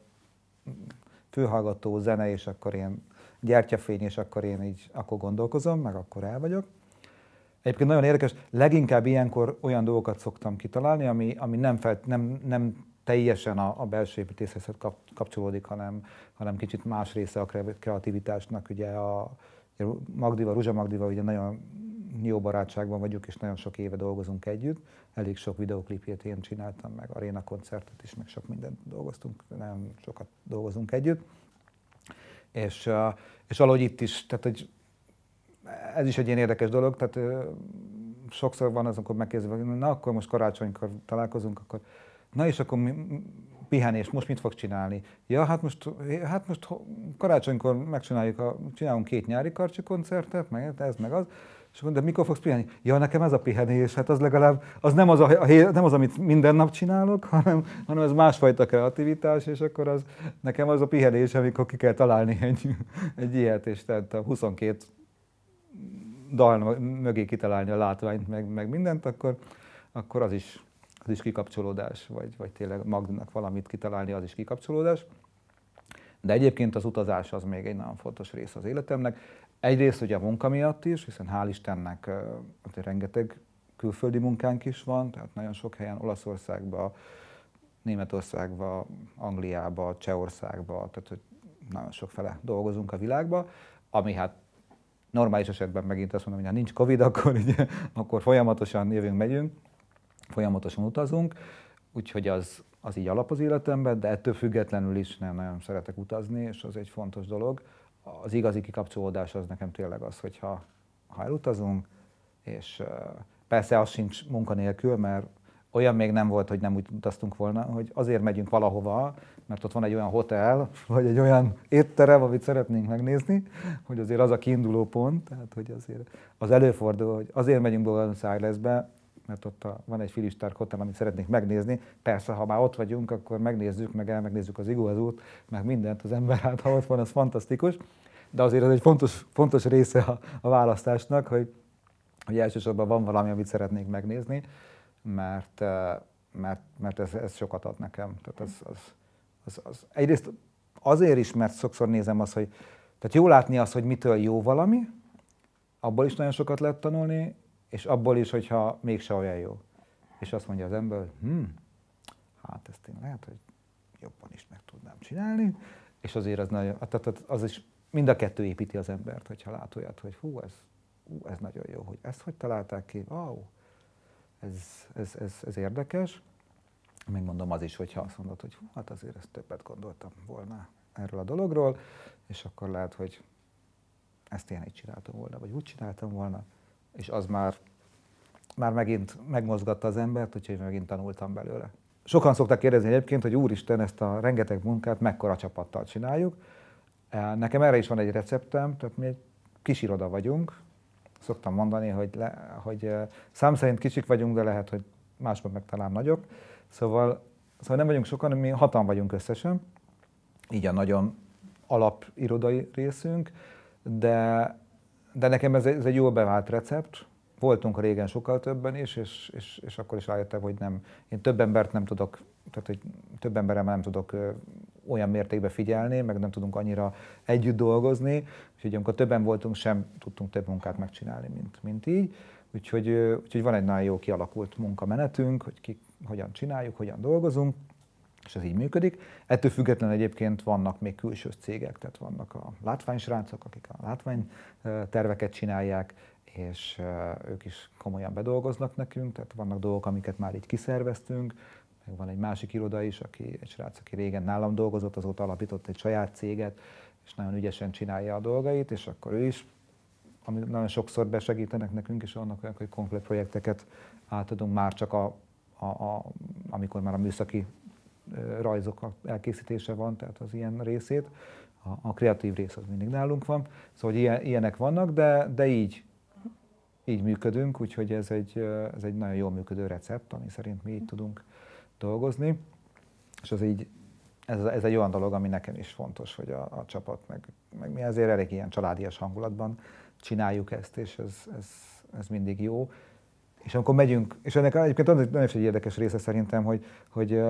fülhallgató, zene, és akkor én gyertyafény, és akkor én így akkor gondolkozom, meg akkor el vagyok. Egyébként nagyon érdekes, leginkább ilyenkor olyan dolgokat szoktam kitalálni, ami, ami nem, felt, nem, nem teljesen a, a belső építészhez kap, kapcsolódik, hanem, hanem kicsit más része a kreativitásnak, ugye a, Magdiva, Ruzsa Magdiva, ugye nagyon jó barátságban vagyunk, és nagyon sok éve dolgozunk együtt. Elég sok videoklipjét én csináltam, meg aréna koncertet is, meg sok mindent dolgoztunk, nem sokat dolgozunk együtt. És, és valahogy itt is, tehát hogy ez is egy ilyen érdekes dolog, tehát sokszor van az, amikor megkérdezve, na akkor most karácsonykor találkozunk, akkor na és akkor mi, pihenést, most mit fog csinálni? Ja, hát most, hát most karácsonykor megcsináljuk, a, csinálunk két nyári karcsi koncertet, meg ez, meg az. És mondom, de mikor fogsz pihenni? Ja, nekem ez a pihenés, hát az legalább, az nem az, a, a, nem az amit minden nap csinálok, hanem, hanem ez másfajta kreativitás, és akkor az, nekem az a pihenés, amikor ki kell találni egy, egy ilyet, és tehát a 22 dal mögé kitalálni a látványt, meg, meg mindent, akkor, akkor az is az is kikapcsolódás, vagy, vagy tényleg Magdának valamit kitalálni, az is kikapcsolódás. De egyébként az utazás az még egy nagyon fontos rész az életemnek. Egyrészt ugye a munka miatt is, hiszen hál' Istennek rengeteg külföldi munkánk is van, tehát nagyon sok helyen Olaszországba, Németországba, Angliába, Csehországba, tehát hogy nagyon sok fele dolgozunk a világba, ami hát normális esetben megint azt mondom, hogy ha nincs Covid, akkor, így, akkor folyamatosan jövünk, megyünk folyamatosan utazunk, úgyhogy az, az így alap az életemben, de ettől függetlenül is nem nagyon szeretek utazni, és az egy fontos dolog. Az igazi kikapcsolódás az nekem tényleg az, hogyha ha elutazunk, és persze az sincs munkanélkül, mert olyan még nem volt, hogy nem úgy utaztunk volna, hogy azért megyünk valahova, mert ott van egy olyan hotel, vagy egy olyan étterem, amit szeretnénk megnézni, hogy azért az a kiinduló pont, tehát hogy azért az előfordul, hogy azért megyünk Buenos Airesbe, mert ott a, van egy filistár hotel, amit szeretnék megnézni. Persze, ha már ott vagyunk, akkor megnézzük, meg elmegnézzük az iguazút, meg mindent az ember hát, ha ott van, az fantasztikus. De azért az egy fontos, fontos része a, a választásnak, hogy, hogy elsősorban van valami, amit szeretnék megnézni, mert, eh, mert, mert ez, ez sokat ad nekem. Tehát az, az, az, az, egyrészt azért is, mert sokszor nézem azt, hogy tehát jó látni az, hogy mitől jó valami, abból is nagyon sokat lehet tanulni, és abból is, hogyha mégse olyan jó. És azt mondja az ember, hogy hm, hát ezt én lehet, hogy jobban is meg tudnám csinálni, és azért az nagyon, tehát az is mind a kettő építi az embert, hogyha lát olyat, hogy hú, ez, hú, ez nagyon jó, hogy ezt hogy találták ki, wow, ez, ez, ez, ez érdekes. Megmondom az is, hogyha azt mondod, hogy hú, hát azért ezt többet gondoltam volna erről a dologról, és akkor lehet, hogy ezt én így csináltam volna, vagy úgy csináltam volna és az már, már megint megmozgatta az embert, úgyhogy megint tanultam belőle. Sokan szoktak kérdezni egyébként, hogy úristen, ezt a rengeteg munkát mekkora csapattal csináljuk. E, nekem erre is van egy receptem, tehát mi egy kis iroda vagyunk. Szoktam mondani, hogy, le, hogy e, szám szerint kicsik vagyunk, de lehet, hogy másban meg talán nagyok. Szóval, szóval nem vagyunk sokan, mi hatan vagyunk összesen. Így a nagyon alapirodai részünk, de de nekem ez egy, ez egy jól bevált recept. Voltunk régen sokkal többen is, és, és, és akkor is rájöttem, hogy nem. Én több embert nem tudok, tehát hogy több emberem nem tudok olyan mértékben figyelni, meg nem tudunk annyira együtt dolgozni, úgyhogy amikor többen voltunk, sem tudtunk több munkát megcsinálni, mint, mint így. Úgyhogy, úgyhogy van egy nagyon jó kialakult munkamenetünk, hogy ki, hogyan csináljuk, hogyan dolgozunk, és ez így működik. Ettől független egyébként vannak még külső cégek, tehát vannak a látványsrácok, akik a terveket csinálják, és ők is komolyan bedolgoznak nekünk, tehát vannak dolgok, amiket már így kiszerveztünk, meg van egy másik iroda is, aki, egy srác, aki régen nálam dolgozott, azóta alapított egy saját céget, és nagyon ügyesen csinálja a dolgait, és akkor ő is, ami nagyon sokszor besegítenek nekünk, és annak olyan, hogy konkrét projekteket átadunk már csak a, a, a, amikor már a műszaki rajzok elkészítése van, tehát az ilyen részét. A, a kreatív rész az mindig nálunk van. Szóval ilyen, ilyenek vannak, de, de így, így működünk, úgyhogy ez egy, ez egy nagyon jól működő recept, ami szerint mi így tudunk dolgozni. És az így, ez, ez egy olyan dolog, ami nekem is fontos, hogy a, a csapat, meg, meg mi azért elég ilyen családias hangulatban csináljuk ezt, és ez, ez, ez mindig jó. És amikor megyünk, és ennek egyébként az nagyon egy érdekes része szerintem, hogy, hogy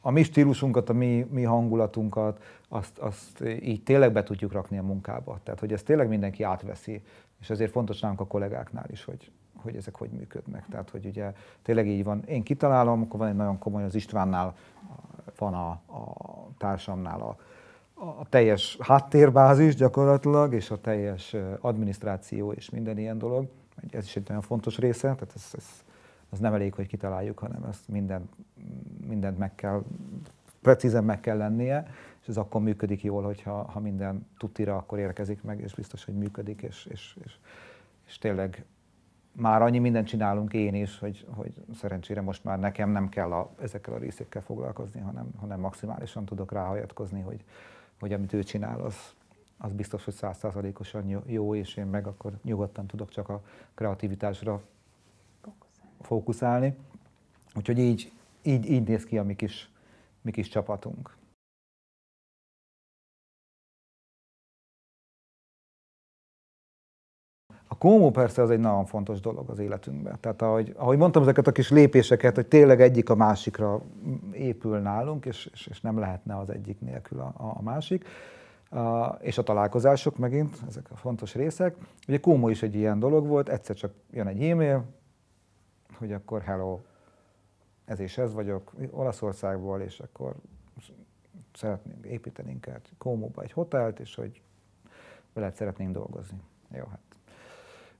a mi stílusunkat, a mi, mi hangulatunkat, azt, azt így tényleg be tudjuk rakni a munkába. Tehát, hogy ezt tényleg mindenki átveszi, és ezért fontos nálunk a kollégáknál is, hogy, hogy ezek hogy működnek. Tehát, hogy ugye tényleg így van, én kitalálom, akkor van egy nagyon komoly, az Istvánnál van a, a társamnál a, a teljes háttérbázis gyakorlatilag, és a teljes adminisztráció és minden ilyen dolog. Ez is egy nagyon fontos része, tehát ez, ez az nem elég, hogy kitaláljuk, hanem azt mindent, mindent meg kell, precízen meg kell lennie, és ez akkor működik jól, hogyha ha minden tutira akkor érkezik meg, és biztos, hogy működik, és, és, és, és tényleg már annyi mindent csinálunk én is, hogy, hogy szerencsére most már nekem nem kell a, ezekkel a részekkel foglalkozni, hanem, hanem maximálisan tudok ráhajatkozni, hogy, hogy amit ő csinál, az, az biztos, hogy százszázalékosan jó, és én meg akkor nyugodtan tudok csak a kreativitásra fókuszálni. Úgyhogy így, így, így néz ki a mi kis, mi kis csapatunk. A kómó persze az egy nagyon fontos dolog az életünkben. Tehát ahogy, ahogy mondtam ezeket a kis lépéseket, hogy tényleg egyik a másikra épül nálunk, és, és, és nem lehetne az egyik nélkül a, a másik. A, és a találkozások megint, ezek a fontos részek. Ugye Kómó is egy ilyen dolog volt, egyszer csak jön egy e-mail, hogy akkor hello, ez és ez vagyok, Olaszországból, és akkor szeretnénk építeni inkább Kómóba egy hotelt, és hogy veled szeretnénk dolgozni. Jó, hát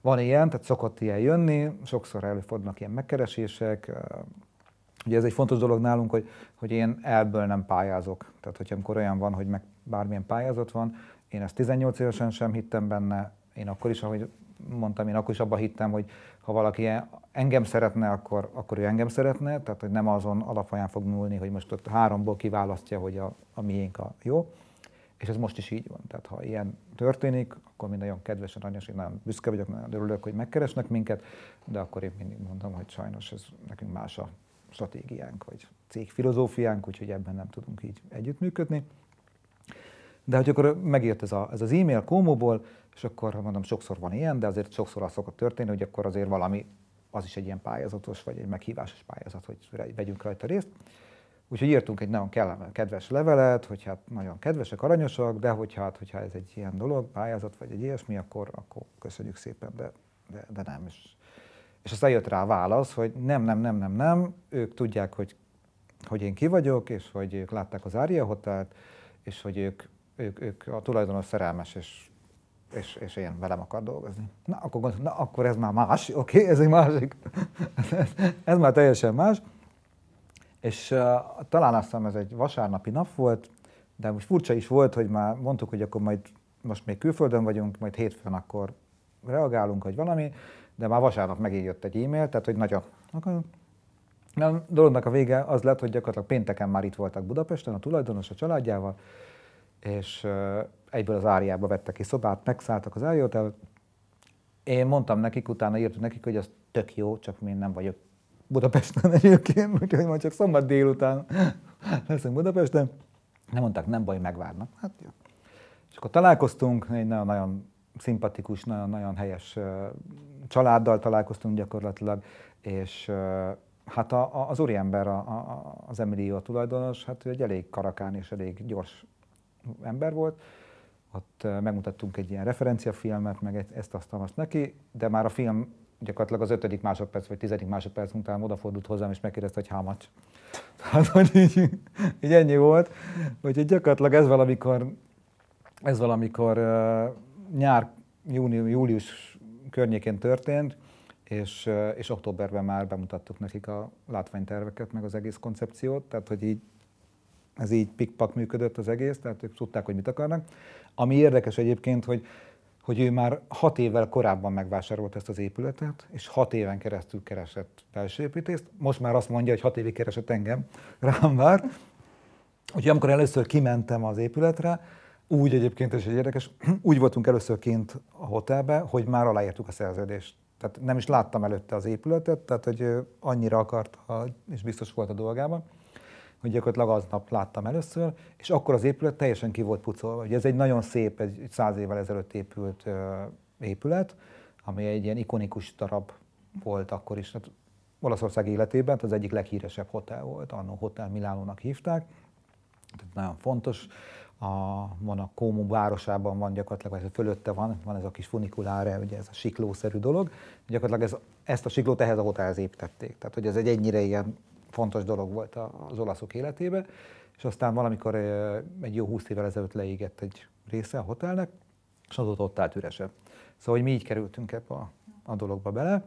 van ilyen, tehát szokott ilyen jönni, sokszor előfordulnak ilyen megkeresések, Ugye ez egy fontos dolog nálunk, hogy, hogy én elből nem pályázok. Tehát, hogyha amikor olyan van, hogy meg bármilyen pályázat van, én ezt 18 évesen sem hittem benne, én akkor is, ahogy mondtam, én akkor is abban hittem, hogy ha valaki e- engem szeretne, akkor, akkor ő engem szeretne, tehát hogy nem azon alapján fog múlni, hogy most ott háromból kiválasztja, hogy a, a miénk a jó. És ez most is így van. Tehát ha ilyen történik, akkor mind nagyon kedvesen, anyas, én nagyon büszke vagyok, nagyon örülök, hogy megkeresnek minket, de akkor én mindig mondom, hogy sajnos ez nekünk más a stratégiánk, vagy cég filozófiánk, úgyhogy ebben nem tudunk így együttműködni. De hogy hát akkor megért ez, a, ez az e-mail Kómóból, és akkor mondom, sokszor van ilyen, de azért sokszor az szokott történni, hogy akkor azért valami, az is egy ilyen pályázatos, vagy egy meghívásos pályázat, hogy vegyünk rajta részt. Úgyhogy írtunk egy nagyon kellemes, kedves levelet, hogy hát nagyon kedvesek, aranyosak, de hogy hát, hogyha ez egy ilyen dolog, pályázat, vagy egy ilyesmi, akkor, akkor köszönjük szépen, de, de, de nem. És, és aztán jött rá a válasz, hogy nem, nem, nem, nem, nem, ők tudják, hogy, hogy én ki vagyok, és hogy ők látták az Ária Hotelt, és hogy ők, ők, ők a tulajdonos szerelmes, és és, és ilyen velem akar dolgozni. Na akkor, gondolom, na, akkor ez már más, oké, okay, ez egy másik, ez, ez már teljesen más. És uh, talán azt hiszem ez egy vasárnapi nap volt, de most furcsa is volt, hogy már mondtuk, hogy akkor majd most még külföldön vagyunk, majd hétfőn akkor reagálunk, hogy valami, de már vasárnap megint jött egy e-mail, tehát hogy nagyon... Akkor, a dolognak a vége az lett, hogy gyakorlatilag pénteken már itt voltak Budapesten, a tulajdonos a családjával, és egyből az áriába vettek ki szobát, megszálltak az áriót, én mondtam nekik, utána írtam nekik, hogy az tök jó, csak én nem vagyok Budapesten egyébként, úgyhogy majd csak szombat délután leszünk Budapesten. Nem mondták, nem baj, megvárnak. Hát jó. És akkor találkoztunk, egy nagyon-nagyon szimpatikus, nagyon-nagyon helyes családdal találkoztunk gyakorlatilag, és hát a, a, az úriember, a, a, az Emilio a tulajdonos, hát ő egy elég karakán és elég gyors ember volt, ott megmutattunk egy ilyen referenciafilmet, meg ezt azt, azt neki, de már a film gyakorlatilag az ötödik másodperc vagy tizedik másodperc után odafordult hozzám, és megkérdezte, hogy hámacs. Tehát, hogy így, így, ennyi volt. Úgyhogy gyakorlatilag ez valamikor, ez valamikor uh, nyár, júni, július környékén történt, és, uh, és októberben már bemutattuk nekik a látványterveket, meg az egész koncepciót, tehát hogy így ez így pikpak működött az egész, tehát ők tudták, hogy mit akarnak. Ami érdekes egyébként, hogy hogy ő már hat évvel korábban megvásárolt ezt az épületet, és hat éven keresztül keresett belső építést. Most már azt mondja, hogy hat évig keresett engem, rám várt. Úgyhogy amikor először kimentem az épületre, úgy egyébként, és egy érdekes, úgy voltunk először kint a hotelbe, hogy már aláírtuk a szerződést. Tehát nem is láttam előtte az épületet, tehát hogy annyira akart, és biztos volt a dolgában hogy gyakorlatilag aznap láttam először, és akkor az épület teljesen ki volt pucolva. Ugye ez egy nagyon szép, egy száz évvel ezelőtt épült épület, ami egy ilyen ikonikus darab volt akkor is. Hát Olaszország életében az egyik leghíresebb hotel volt, annó Hotel Milánónak hívták, tehát nagyon fontos. A, van a Kómó városában van gyakorlatilag, ez fölötte van, van ez a kis funikulára, ugye ez a siklószerű dolog. Gyakorlatilag ez, ezt a siklót ehhez a hotelhez építették. Tehát, hogy ez egy ennyire ilyen fontos dolog volt az olaszok életébe, és aztán valamikor egy jó húsz évvel ezelőtt leégett egy része a hotelnek, és azóta ott állt üresen. Szóval, hogy mi így kerültünk ebbe a, a dologba bele,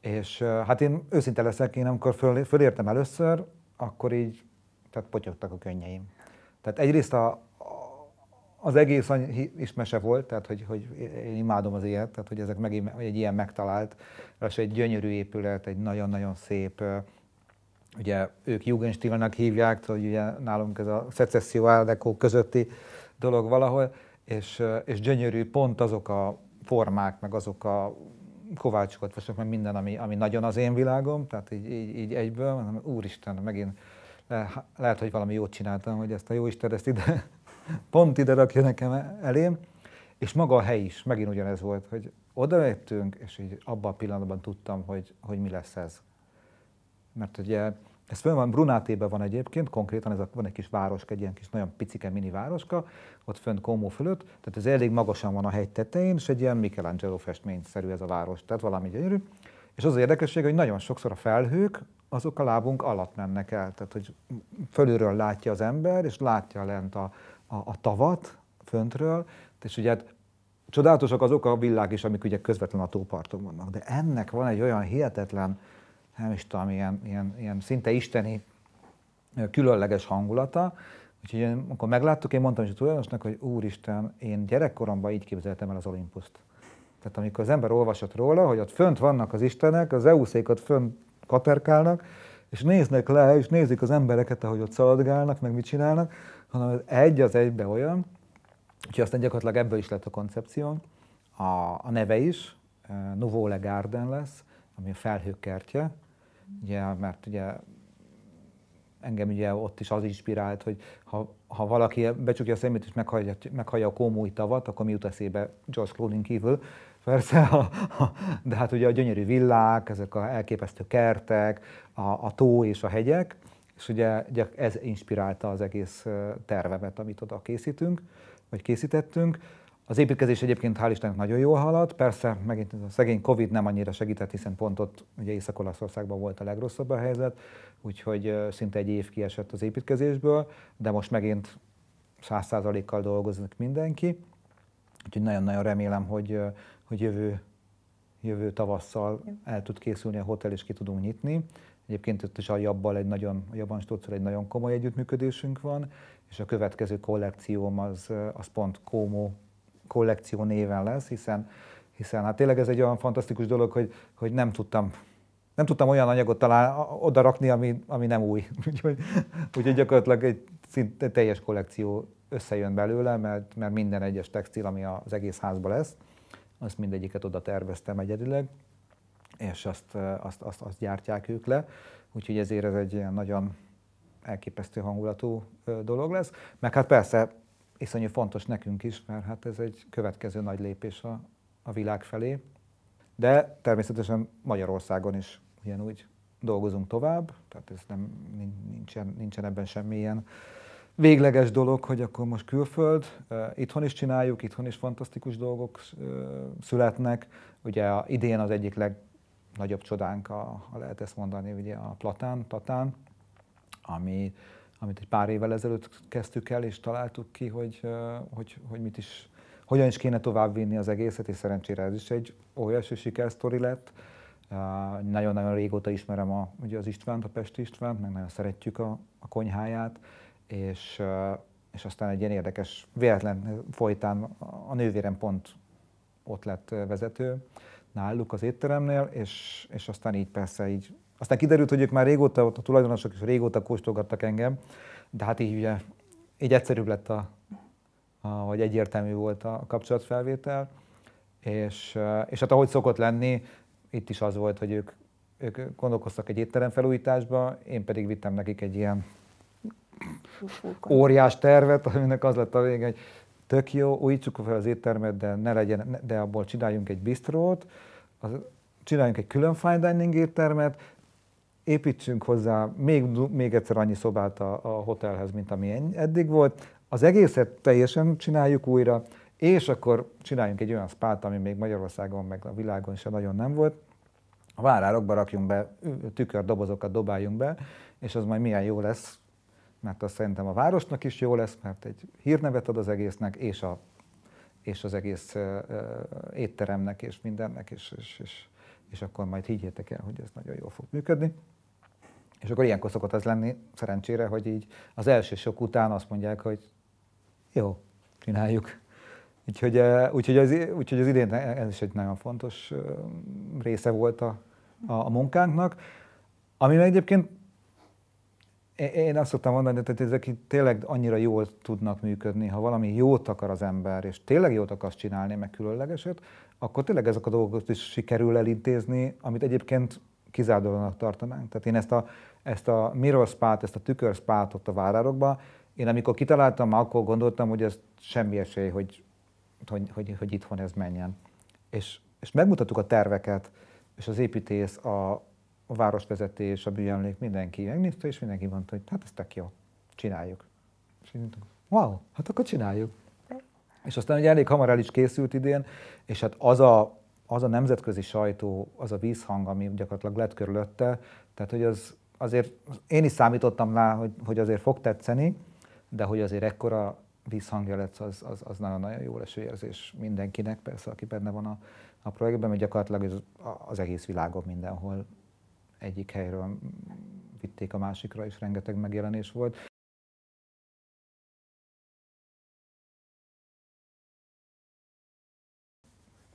és hát én őszinte leszek, én amikor föl, fölértem először, akkor így, tehát potyogtak a könnyeim. Tehát egyrészt a, az egész is mese volt, tehát hogy, hogy én imádom az ilyet, tehát hogy ezek megint hogy egy ilyen megtalált, és egy gyönyörű épület, egy nagyon-nagyon szép ugye ők Jugendstilnak hívják, hogy ugye nálunk ez a szecesszió áldekó közötti dolog valahol, és, és gyönyörű pont azok a formák, meg azok a kovácsokat, vasok, meg minden, ami, ami nagyon az én világom, tehát így, így, így egyből, mondom, úristen, megint le, lehet, hogy valami jót csináltam, hogy ezt a Isten ezt ide, pont ide rakja nekem elém, és maga a hely is, megint ugyanez volt, hogy oda és így abban a pillanatban tudtam, hogy, hogy mi lesz ez mert ugye ez fönn van, Brunátében van egyébként, konkrétan ez a, van egy kis városka, egy ilyen kis nagyon picike mini városka, ott fönn Komó fölött, tehát ez elég magasan van a hegy tetején, és egy ilyen Michelangelo festményszerű ez a város, tehát valami gyönyörű. És az érdekesség, hogy nagyon sokszor a felhők, azok a lábunk alatt mennek el, tehát hogy fölülről látja az ember, és látja lent a, a, a tavat föntről, és ugye hát csodálatosak azok a villák is, amik ugye közvetlen a tóparton vannak, de ennek van egy olyan hihetetlen nem is tudom, ilyen, ilyen, ilyen szinte isteni különleges hangulata. Úgyhogy én, amikor megláttuk, én mondtam is a tulajdonosnak, hogy úristen, én gyerekkoromban így képzeltem el az olimpuszt. Tehát amikor az ember olvasott róla, hogy ott fönt vannak az istenek, az ott fönt katerkálnak, és néznek le, és nézik az embereket, ahogy ott szaladgálnak, meg mit csinálnak, hanem ez egy az egybe olyan, úgyhogy aztán gyakorlatilag ebből is lett a koncepció. A, a neve is, Nouveau Le Garden lesz, ami a felhők kertje, ugye, mert ugye engem ugye ott is az inspirált, hogy ha, ha valaki becsukja a szemét és meghallja, meghallja a komói tavat, akkor mi jut eszébe George Clooney kívül? Persze, a, a, de hát ugye a gyönyörű villák, ezek a elképesztő kertek, a, a tó és a hegyek, és ugye, ugye ez inspirálta az egész tervemet, amit oda készítünk, vagy készítettünk. Az építkezés egyébként hál' Istennek nagyon jól haladt, persze megint a szegény Covid nem annyira segített, hiszen pont ott ugye Észak-Olaszországban volt a legrosszabb a helyzet, úgyhogy szinte egy év kiesett az építkezésből, de most megint 100%-kal dolgoznak mindenki, úgyhogy nagyon-nagyon remélem, hogy, hogy jövő, jövő tavasszal el tud készülni a hotel, és ki tudunk nyitni. Egyébként ott is a Jabbal egy nagyon, a Jabban egy nagyon komoly együttműködésünk van, és a következő kollekcióm az, az pont Kómó kollekció néven lesz, hiszen, hiszen hát tényleg ez egy olyan fantasztikus dolog, hogy, hogy nem tudtam nem tudtam olyan anyagot talán oda rakni, ami, ami nem új. úgyhogy, úgyhogy gyakorlatilag egy szinte teljes kollekció összejön belőle, mert, mert minden egyes textil, ami az egész házba lesz, azt mindegyiket oda terveztem egyedileg, és azt, azt, azt, azt gyártják ők le. Úgyhogy ezért ez egy ilyen nagyon elképesztő hangulatú dolog lesz. Meg hát persze iszonyú fontos nekünk is, mert hát ez egy következő nagy lépés a, a világ felé. De természetesen Magyarországon is ugyanúgy dolgozunk tovább, tehát ez nem, nincsen, nincsen ebben semmilyen végleges dolog, hogy akkor most külföld, itthon is csináljuk, itthon is fantasztikus dolgok születnek. Ugye a, idén az egyik legnagyobb csodánk, a, ha lehet ezt mondani, ugye a Platán, Tatán, ami amit egy pár évvel ezelőtt kezdtük el, és találtuk ki, hogy, hogy, hogy mit is, hogyan is kéne továbbvinni az egészet, és szerencsére ez is egy óriási sikersztori lett. Nagyon-nagyon régóta ismerem a, ugye az Istvánt, a Pesti Istvánt, meg nagyon szeretjük a, a konyháját, és, és aztán egy ilyen érdekes véletlen folytán a nővérem pont ott lett vezető náluk az étteremnél, és, és aztán így persze így aztán kiderült, hogy ők már régóta, a tulajdonosok is régóta kóstolgattak engem, de hát így ugye, így egyszerűbb lett a, a, vagy egyértelmű volt a kapcsolatfelvétel, és, és hát ahogy szokott lenni, itt is az volt, hogy ők, ők gondolkoztak egy étterem felújításba, én pedig vittem nekik egy ilyen óriás tervet, aminek az lett a vége, hogy tök jó, újítsuk fel az éttermet, de ne legyen, de abból csináljunk egy bistrót, az, csináljunk egy külön fine dining éttermet, építsünk hozzá még, még egyszer annyi szobát a, a hotelhez, mint ami eddig volt. Az egészet teljesen csináljuk újra, és akkor csináljunk egy olyan spát, ami még Magyarországon, meg a világon se nagyon nem volt. A várárokba rakjunk be, tükördobozokat dobáljunk be, és az majd milyen jó lesz, mert azt szerintem a városnak is jó lesz, mert egy hírnevet ad az egésznek, és, a, és az egész uh, étteremnek, és mindennek, és, és, és, és akkor majd higgyétek el, hogy ez nagyon jól fog működni. És akkor ilyenkor szokott az lenni, szerencsére, hogy így az első sok után azt mondják, hogy jó, csináljuk. Úgyhogy, eh, úgyhogy, az, úgyhogy az idén ez is egy nagyon fontos eh, része volt a, a, a munkánknak. Ami egyébként én azt szoktam mondani, hogy ezek tényleg annyira jól tudnak működni, ha valami jót akar az ember, és tényleg jót akarsz csinálni, meg különlegeset, akkor tényleg ezek a dolgokat is sikerül elintézni, amit egyébként kizárólag tartanánk. Tehát én ezt a, ezt a mirror spát, ezt a tükör ott a várárokba, én amikor kitaláltam, akkor gondoltam, hogy ez semmi esély, hogy, hogy, hogy, hogy itthon ez menjen. És, és megmutattuk a terveket, és az építész, a, a városvezetés, a műemlék, mindenki megnézte, és mindenki mondta, hogy hát ez tök jó, csináljuk. És én wow, hát akkor csináljuk. És aztán ugye elég hamar el is készült idén, és hát az a az a nemzetközi sajtó, az a vízhang, ami gyakorlatilag lett körülötte, tehát hogy az azért én is számítottam rá, hogy, hogy azért fog tetszeni, de hogy azért ekkora vízhangja lett, az, az, az nagyon-nagyon jó leső érzés mindenkinek, persze, aki benne van a, a projektben, mert gyakorlatilag az, az egész világon mindenhol egyik helyről vitték a másikra, és rengeteg megjelenés volt.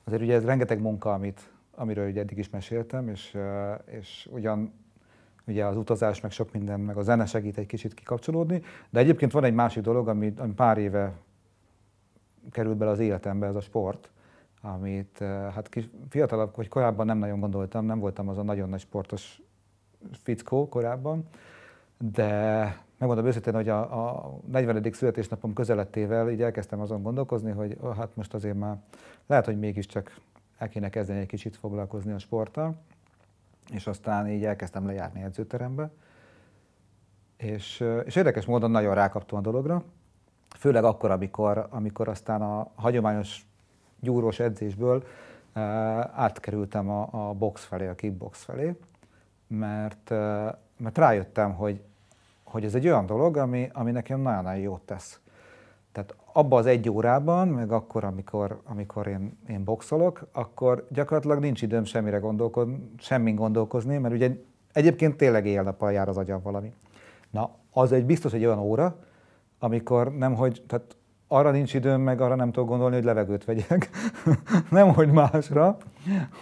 azért ugye ez rengeteg munka, amit, amiről ugye eddig is meséltem, és, és ugyan ugye az utazás, meg sok minden, meg a zene segít egy kicsit kikapcsolódni, de egyébként van egy másik dolog, ami, ami pár éve került bele az életembe, ez a sport, amit hát kis, fiatalabb, hogy korábban nem nagyon gondoltam, nem voltam az a nagyon nagy sportos fickó korábban, de megmondom őszintén, hogy a, a 40. születésnapom közelettével így elkezdtem azon gondolkozni, hogy oh, hát most azért már lehet, hogy mégiscsak el kéne kezdeni egy kicsit foglalkozni a sporttal, és aztán így elkezdtem lejárni edzőterembe. És, és érdekes módon nagyon rákaptam a dologra, főleg akkor, amikor, amikor aztán a hagyományos gyúrós edzésből uh, átkerültem a, a box felé, a kickbox felé, mert, uh, mert rájöttem, hogy hogy ez egy olyan dolog, ami, ami nekem nagyon-nagyon jót tesz. Tehát abban az egy órában, meg akkor, amikor, amikor én, én boxolok, akkor gyakorlatilag nincs időm semmire gondolkod, semmin gondolkozni, mert ugye egyébként tényleg éjjel-nappal jár az agyam valami. Na, az egy biztos egy olyan óra, amikor nem, hogy, tehát arra nincs időm, meg arra nem tudok gondolni, hogy levegőt vegyek. nem, hogy másra.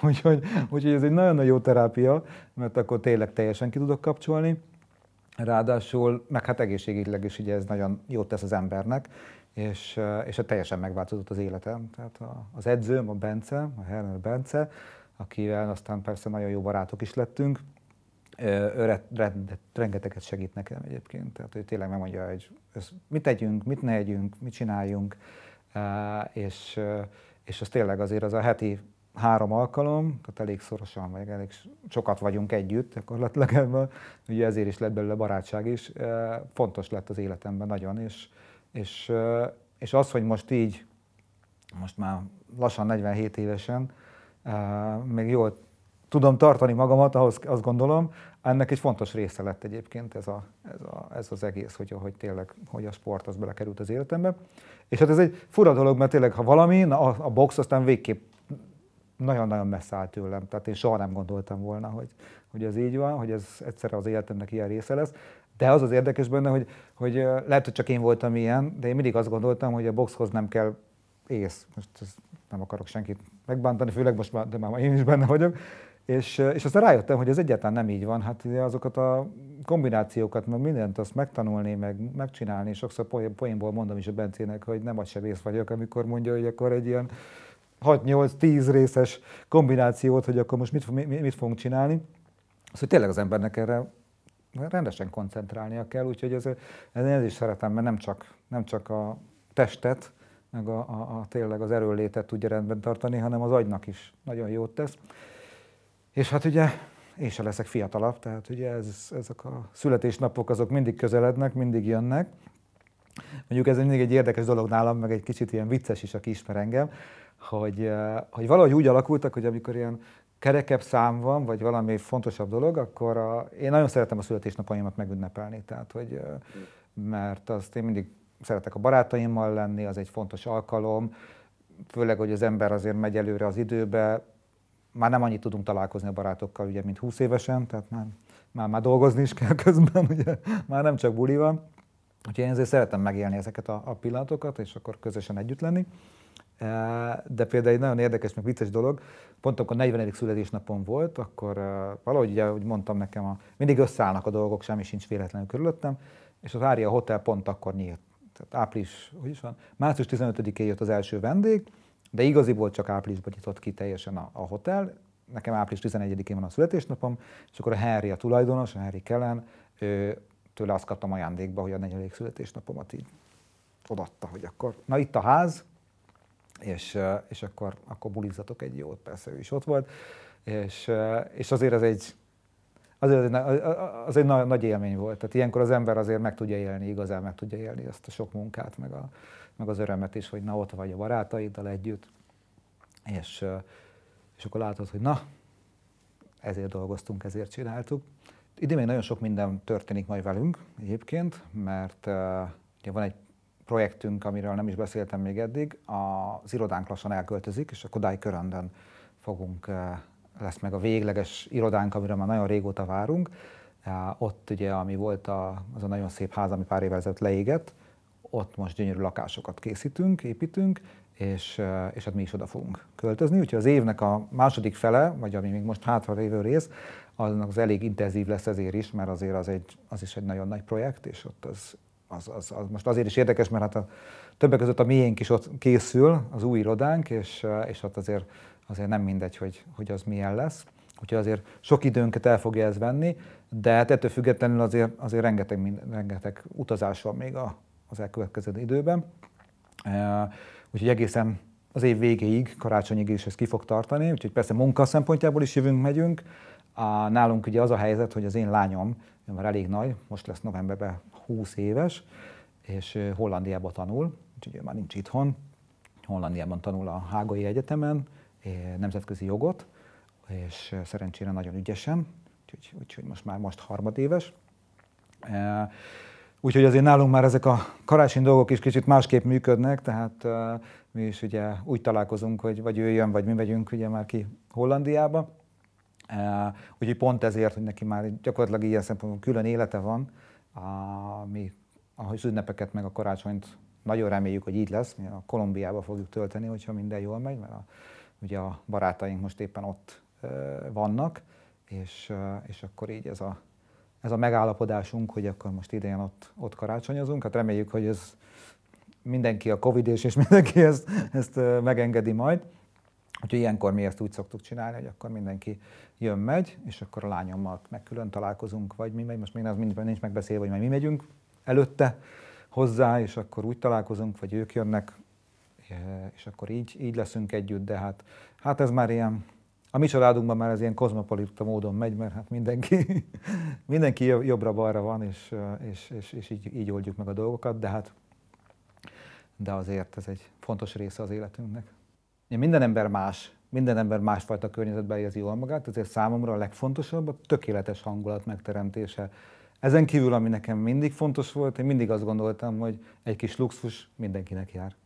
úgyhogy, úgyhogy ez egy nagyon-nagyon jó terápia, mert akkor tényleg teljesen ki tudok kapcsolni. Ráadásul, meg hát egészségileg is ugye ez nagyon jót tesz az embernek, és, és teljesen megváltozott az életem. Tehát az edzőm, a Bence, a Herner Bence, akivel aztán persze nagyon jó barátok is lettünk, ő rengeteget segít nekem egyébként, tehát ő tényleg megmondja, hogy mit tegyünk, mit ne együnk, mit csináljunk, és, és az tényleg azért az a heti három alkalom, tehát elég szorosan, vagy elég sokat vagyunk együtt gyakorlatilag ebben, ugye ezért is lett belőle barátság is, fontos lett az életemben nagyon, és, és, és az, hogy most így, most már lassan 47 évesen, még jól tudom tartani magamat, ahhoz azt gondolom, ennek egy fontos része lett egyébként ez, a, ez, a, ez az egész, hogy, hogy tényleg, hogy a sport az belekerült az életembe. És hát ez egy fura dolog, mert tényleg, ha valami, na, a, a box aztán végképp nagyon-nagyon messze áll tőlem. Tehát én soha nem gondoltam volna, hogy, hogy ez így van, hogy ez egyszer az életemnek ilyen része lesz. De az az érdekes benne, hogy, hogy lehet, hogy csak én voltam ilyen, de én mindig azt gondoltam, hogy a boxhoz nem kell ész. Most ezt nem akarok senkit megbántani, főleg most már, de már én is benne vagyok. És, és aztán rájöttem, hogy ez egyáltalán nem így van. Hát ugye azokat a kombinációkat, meg mindent azt megtanulni, meg megcsinálni, sokszor poénból mondom is a Bencének, hogy nem a sebész vagyok, amikor mondja, hogy akkor egy ilyen 6-8-10 részes kombinációt, hogy akkor most mit, mit, mit fogunk csinálni. Szóval tényleg az embernek erre rendesen koncentrálnia kell, úgyhogy ez, ez is szeretem, mert nem csak, nem csak a testet, meg a, a, a tényleg az erőlétet tudja rendben tartani, hanem az agynak is nagyon jót tesz. És hát ugye én se leszek fiatalabb, tehát ugye ez, ezek a születésnapok azok mindig közelednek, mindig jönnek. Mondjuk ez mindig egy érdekes dolog nálam, meg egy kicsit ilyen vicces is, aki ismer engem, hogy, hogy valahogy úgy alakultak, hogy amikor ilyen kerekebb szám van, vagy valami fontosabb dolog, akkor a, én nagyon szeretem a születésnapaimat megünnepelni, tehát hogy, mert azt én mindig szeretek a barátaimmal lenni, az egy fontos alkalom, főleg, hogy az ember azért megy előre az időbe, már nem annyit tudunk találkozni a barátokkal, ugye, mint 20 évesen, tehát már, már, már dolgozni is kell közben, ugye, már nem csak buli van. Úgyhogy én azért szeretem megélni ezeket a, a pillanatokat, és akkor közösen együtt lenni. De például egy nagyon érdekes, meg vicces dolog, pont akkor 40. születésnapom volt, akkor valahogy ugye, ahogy mondtam nekem, a, mindig összeállnak a dolgok, semmi sincs véletlenül körülöttem, és az Ária Hotel pont akkor nyílt. Tehát április, hogy is van, március 15-én jött az első vendég, de igazi volt csak áprilisban nyitott ki teljesen a, a hotel, nekem április 11-én van a születésnapom, és akkor a Henry a tulajdonos, a Henry Kellen, ő, tőle azt kaptam ajándékba, hogy a negyedik születésnapomat így odatta, hogy akkor, na itt a ház, és, és akkor, akkor bulizatok egy jót, persze ő is ott volt, és, és azért ez egy, azért az egy, az egy nagy, nagy élmény volt. Tehát ilyenkor az ember azért meg tudja élni, igazán meg tudja élni ezt a sok munkát, meg, a, meg az örömet is, hogy na ott vagy a barátaiddal együtt, és, és akkor látod, hogy na, ezért dolgoztunk, ezért csináltuk. Idén még nagyon sok minden történik majd velünk egyébként, mert uh, ugye van egy projektünk, amiről nem is beszéltem még eddig, az irodánk lassan elköltözik, és a Kodály köröndön fogunk, eh, lesz meg a végleges irodánk, amire már nagyon régóta várunk. Eh, ott ugye, ami volt a, az a nagyon szép ház, ami pár évvel ezelőtt leégett, ott most gyönyörű lakásokat készítünk, építünk, és, eh, és hát mi is oda fogunk költözni. Úgyhogy az évnek a második fele, vagy ami még most hátra lévő rész, annak az elég intenzív lesz ezért is, mert azért az, egy, az is egy nagyon nagy projekt, és ott az az, az, az most azért is érdekes, mert hát a, többek között a miénk is ott készül, az új irodánk, és, eh, és ott azért, azért nem mindegy, hogy, hogy az milyen lesz. Úgyhogy azért sok időnket el fogja ez venni, de hát ettől függetlenül azért, azért rengeteg, minden, rengeteg utazás van még a, az elkövetkező időben. Eh, úgyhogy egészen az év végéig, karácsonyig is ez ki fog tartani, úgyhogy persze munka szempontjából is jövünk, megyünk. A, nálunk ugye az a helyzet, hogy az én lányom, ő már elég nagy, most lesz novemberben 20 éves, és Hollandiában tanul, úgyhogy ő már nincs itthon. Hollandiában tanul a Hágai Egyetemen nemzetközi jogot, és szerencsére nagyon ügyesen, úgyhogy, úgyhogy most már most harmadéves. Úgyhogy azért nálunk már ezek a karácsony dolgok is kicsit másképp működnek, tehát mi is ugye úgy találkozunk, hogy vagy ő jön, vagy mi megyünk ugye már ki Hollandiába. Úgyhogy pont ezért, hogy neki már gyakorlatilag ilyen szempontból külön élete van, a, mi a ünnepeket meg a karácsonyt nagyon reméljük, hogy így lesz, mi a Kolumbiába fogjuk tölteni, hogyha minden jól megy, mert a, ugye a barátaink most éppen ott vannak, és, és akkor így ez a, ez a megállapodásunk, hogy akkor most idején ott, ott karácsonyozunk. Hát reméljük, hogy ez mindenki a covid és mindenki ezt, ezt megengedi majd. Úgyhogy ilyenkor mi ezt úgy szoktuk csinálni, hogy akkor mindenki jön-megy, és akkor a lányommal meg külön találkozunk, vagy mi megy, most még az mindben nincs megbeszélve, hogy majd mi megyünk előtte hozzá, és akkor úgy találkozunk, vagy ők jönnek, e, és akkor így, így leszünk együtt, de hát, hát ez már ilyen, a mi családunkban már ez ilyen kozmopolita módon megy, mert hát mindenki, mindenki jobbra-balra van, és, e, és, és, és így, így oldjuk meg a dolgokat, de hát de azért ez egy fontos része az életünknek. Minden ember más, minden ember másfajta környezetben érzi jól magát, ezért számomra a legfontosabb a tökéletes hangulat megteremtése. Ezen kívül, ami nekem mindig fontos volt, én mindig azt gondoltam, hogy egy kis luxus mindenkinek jár.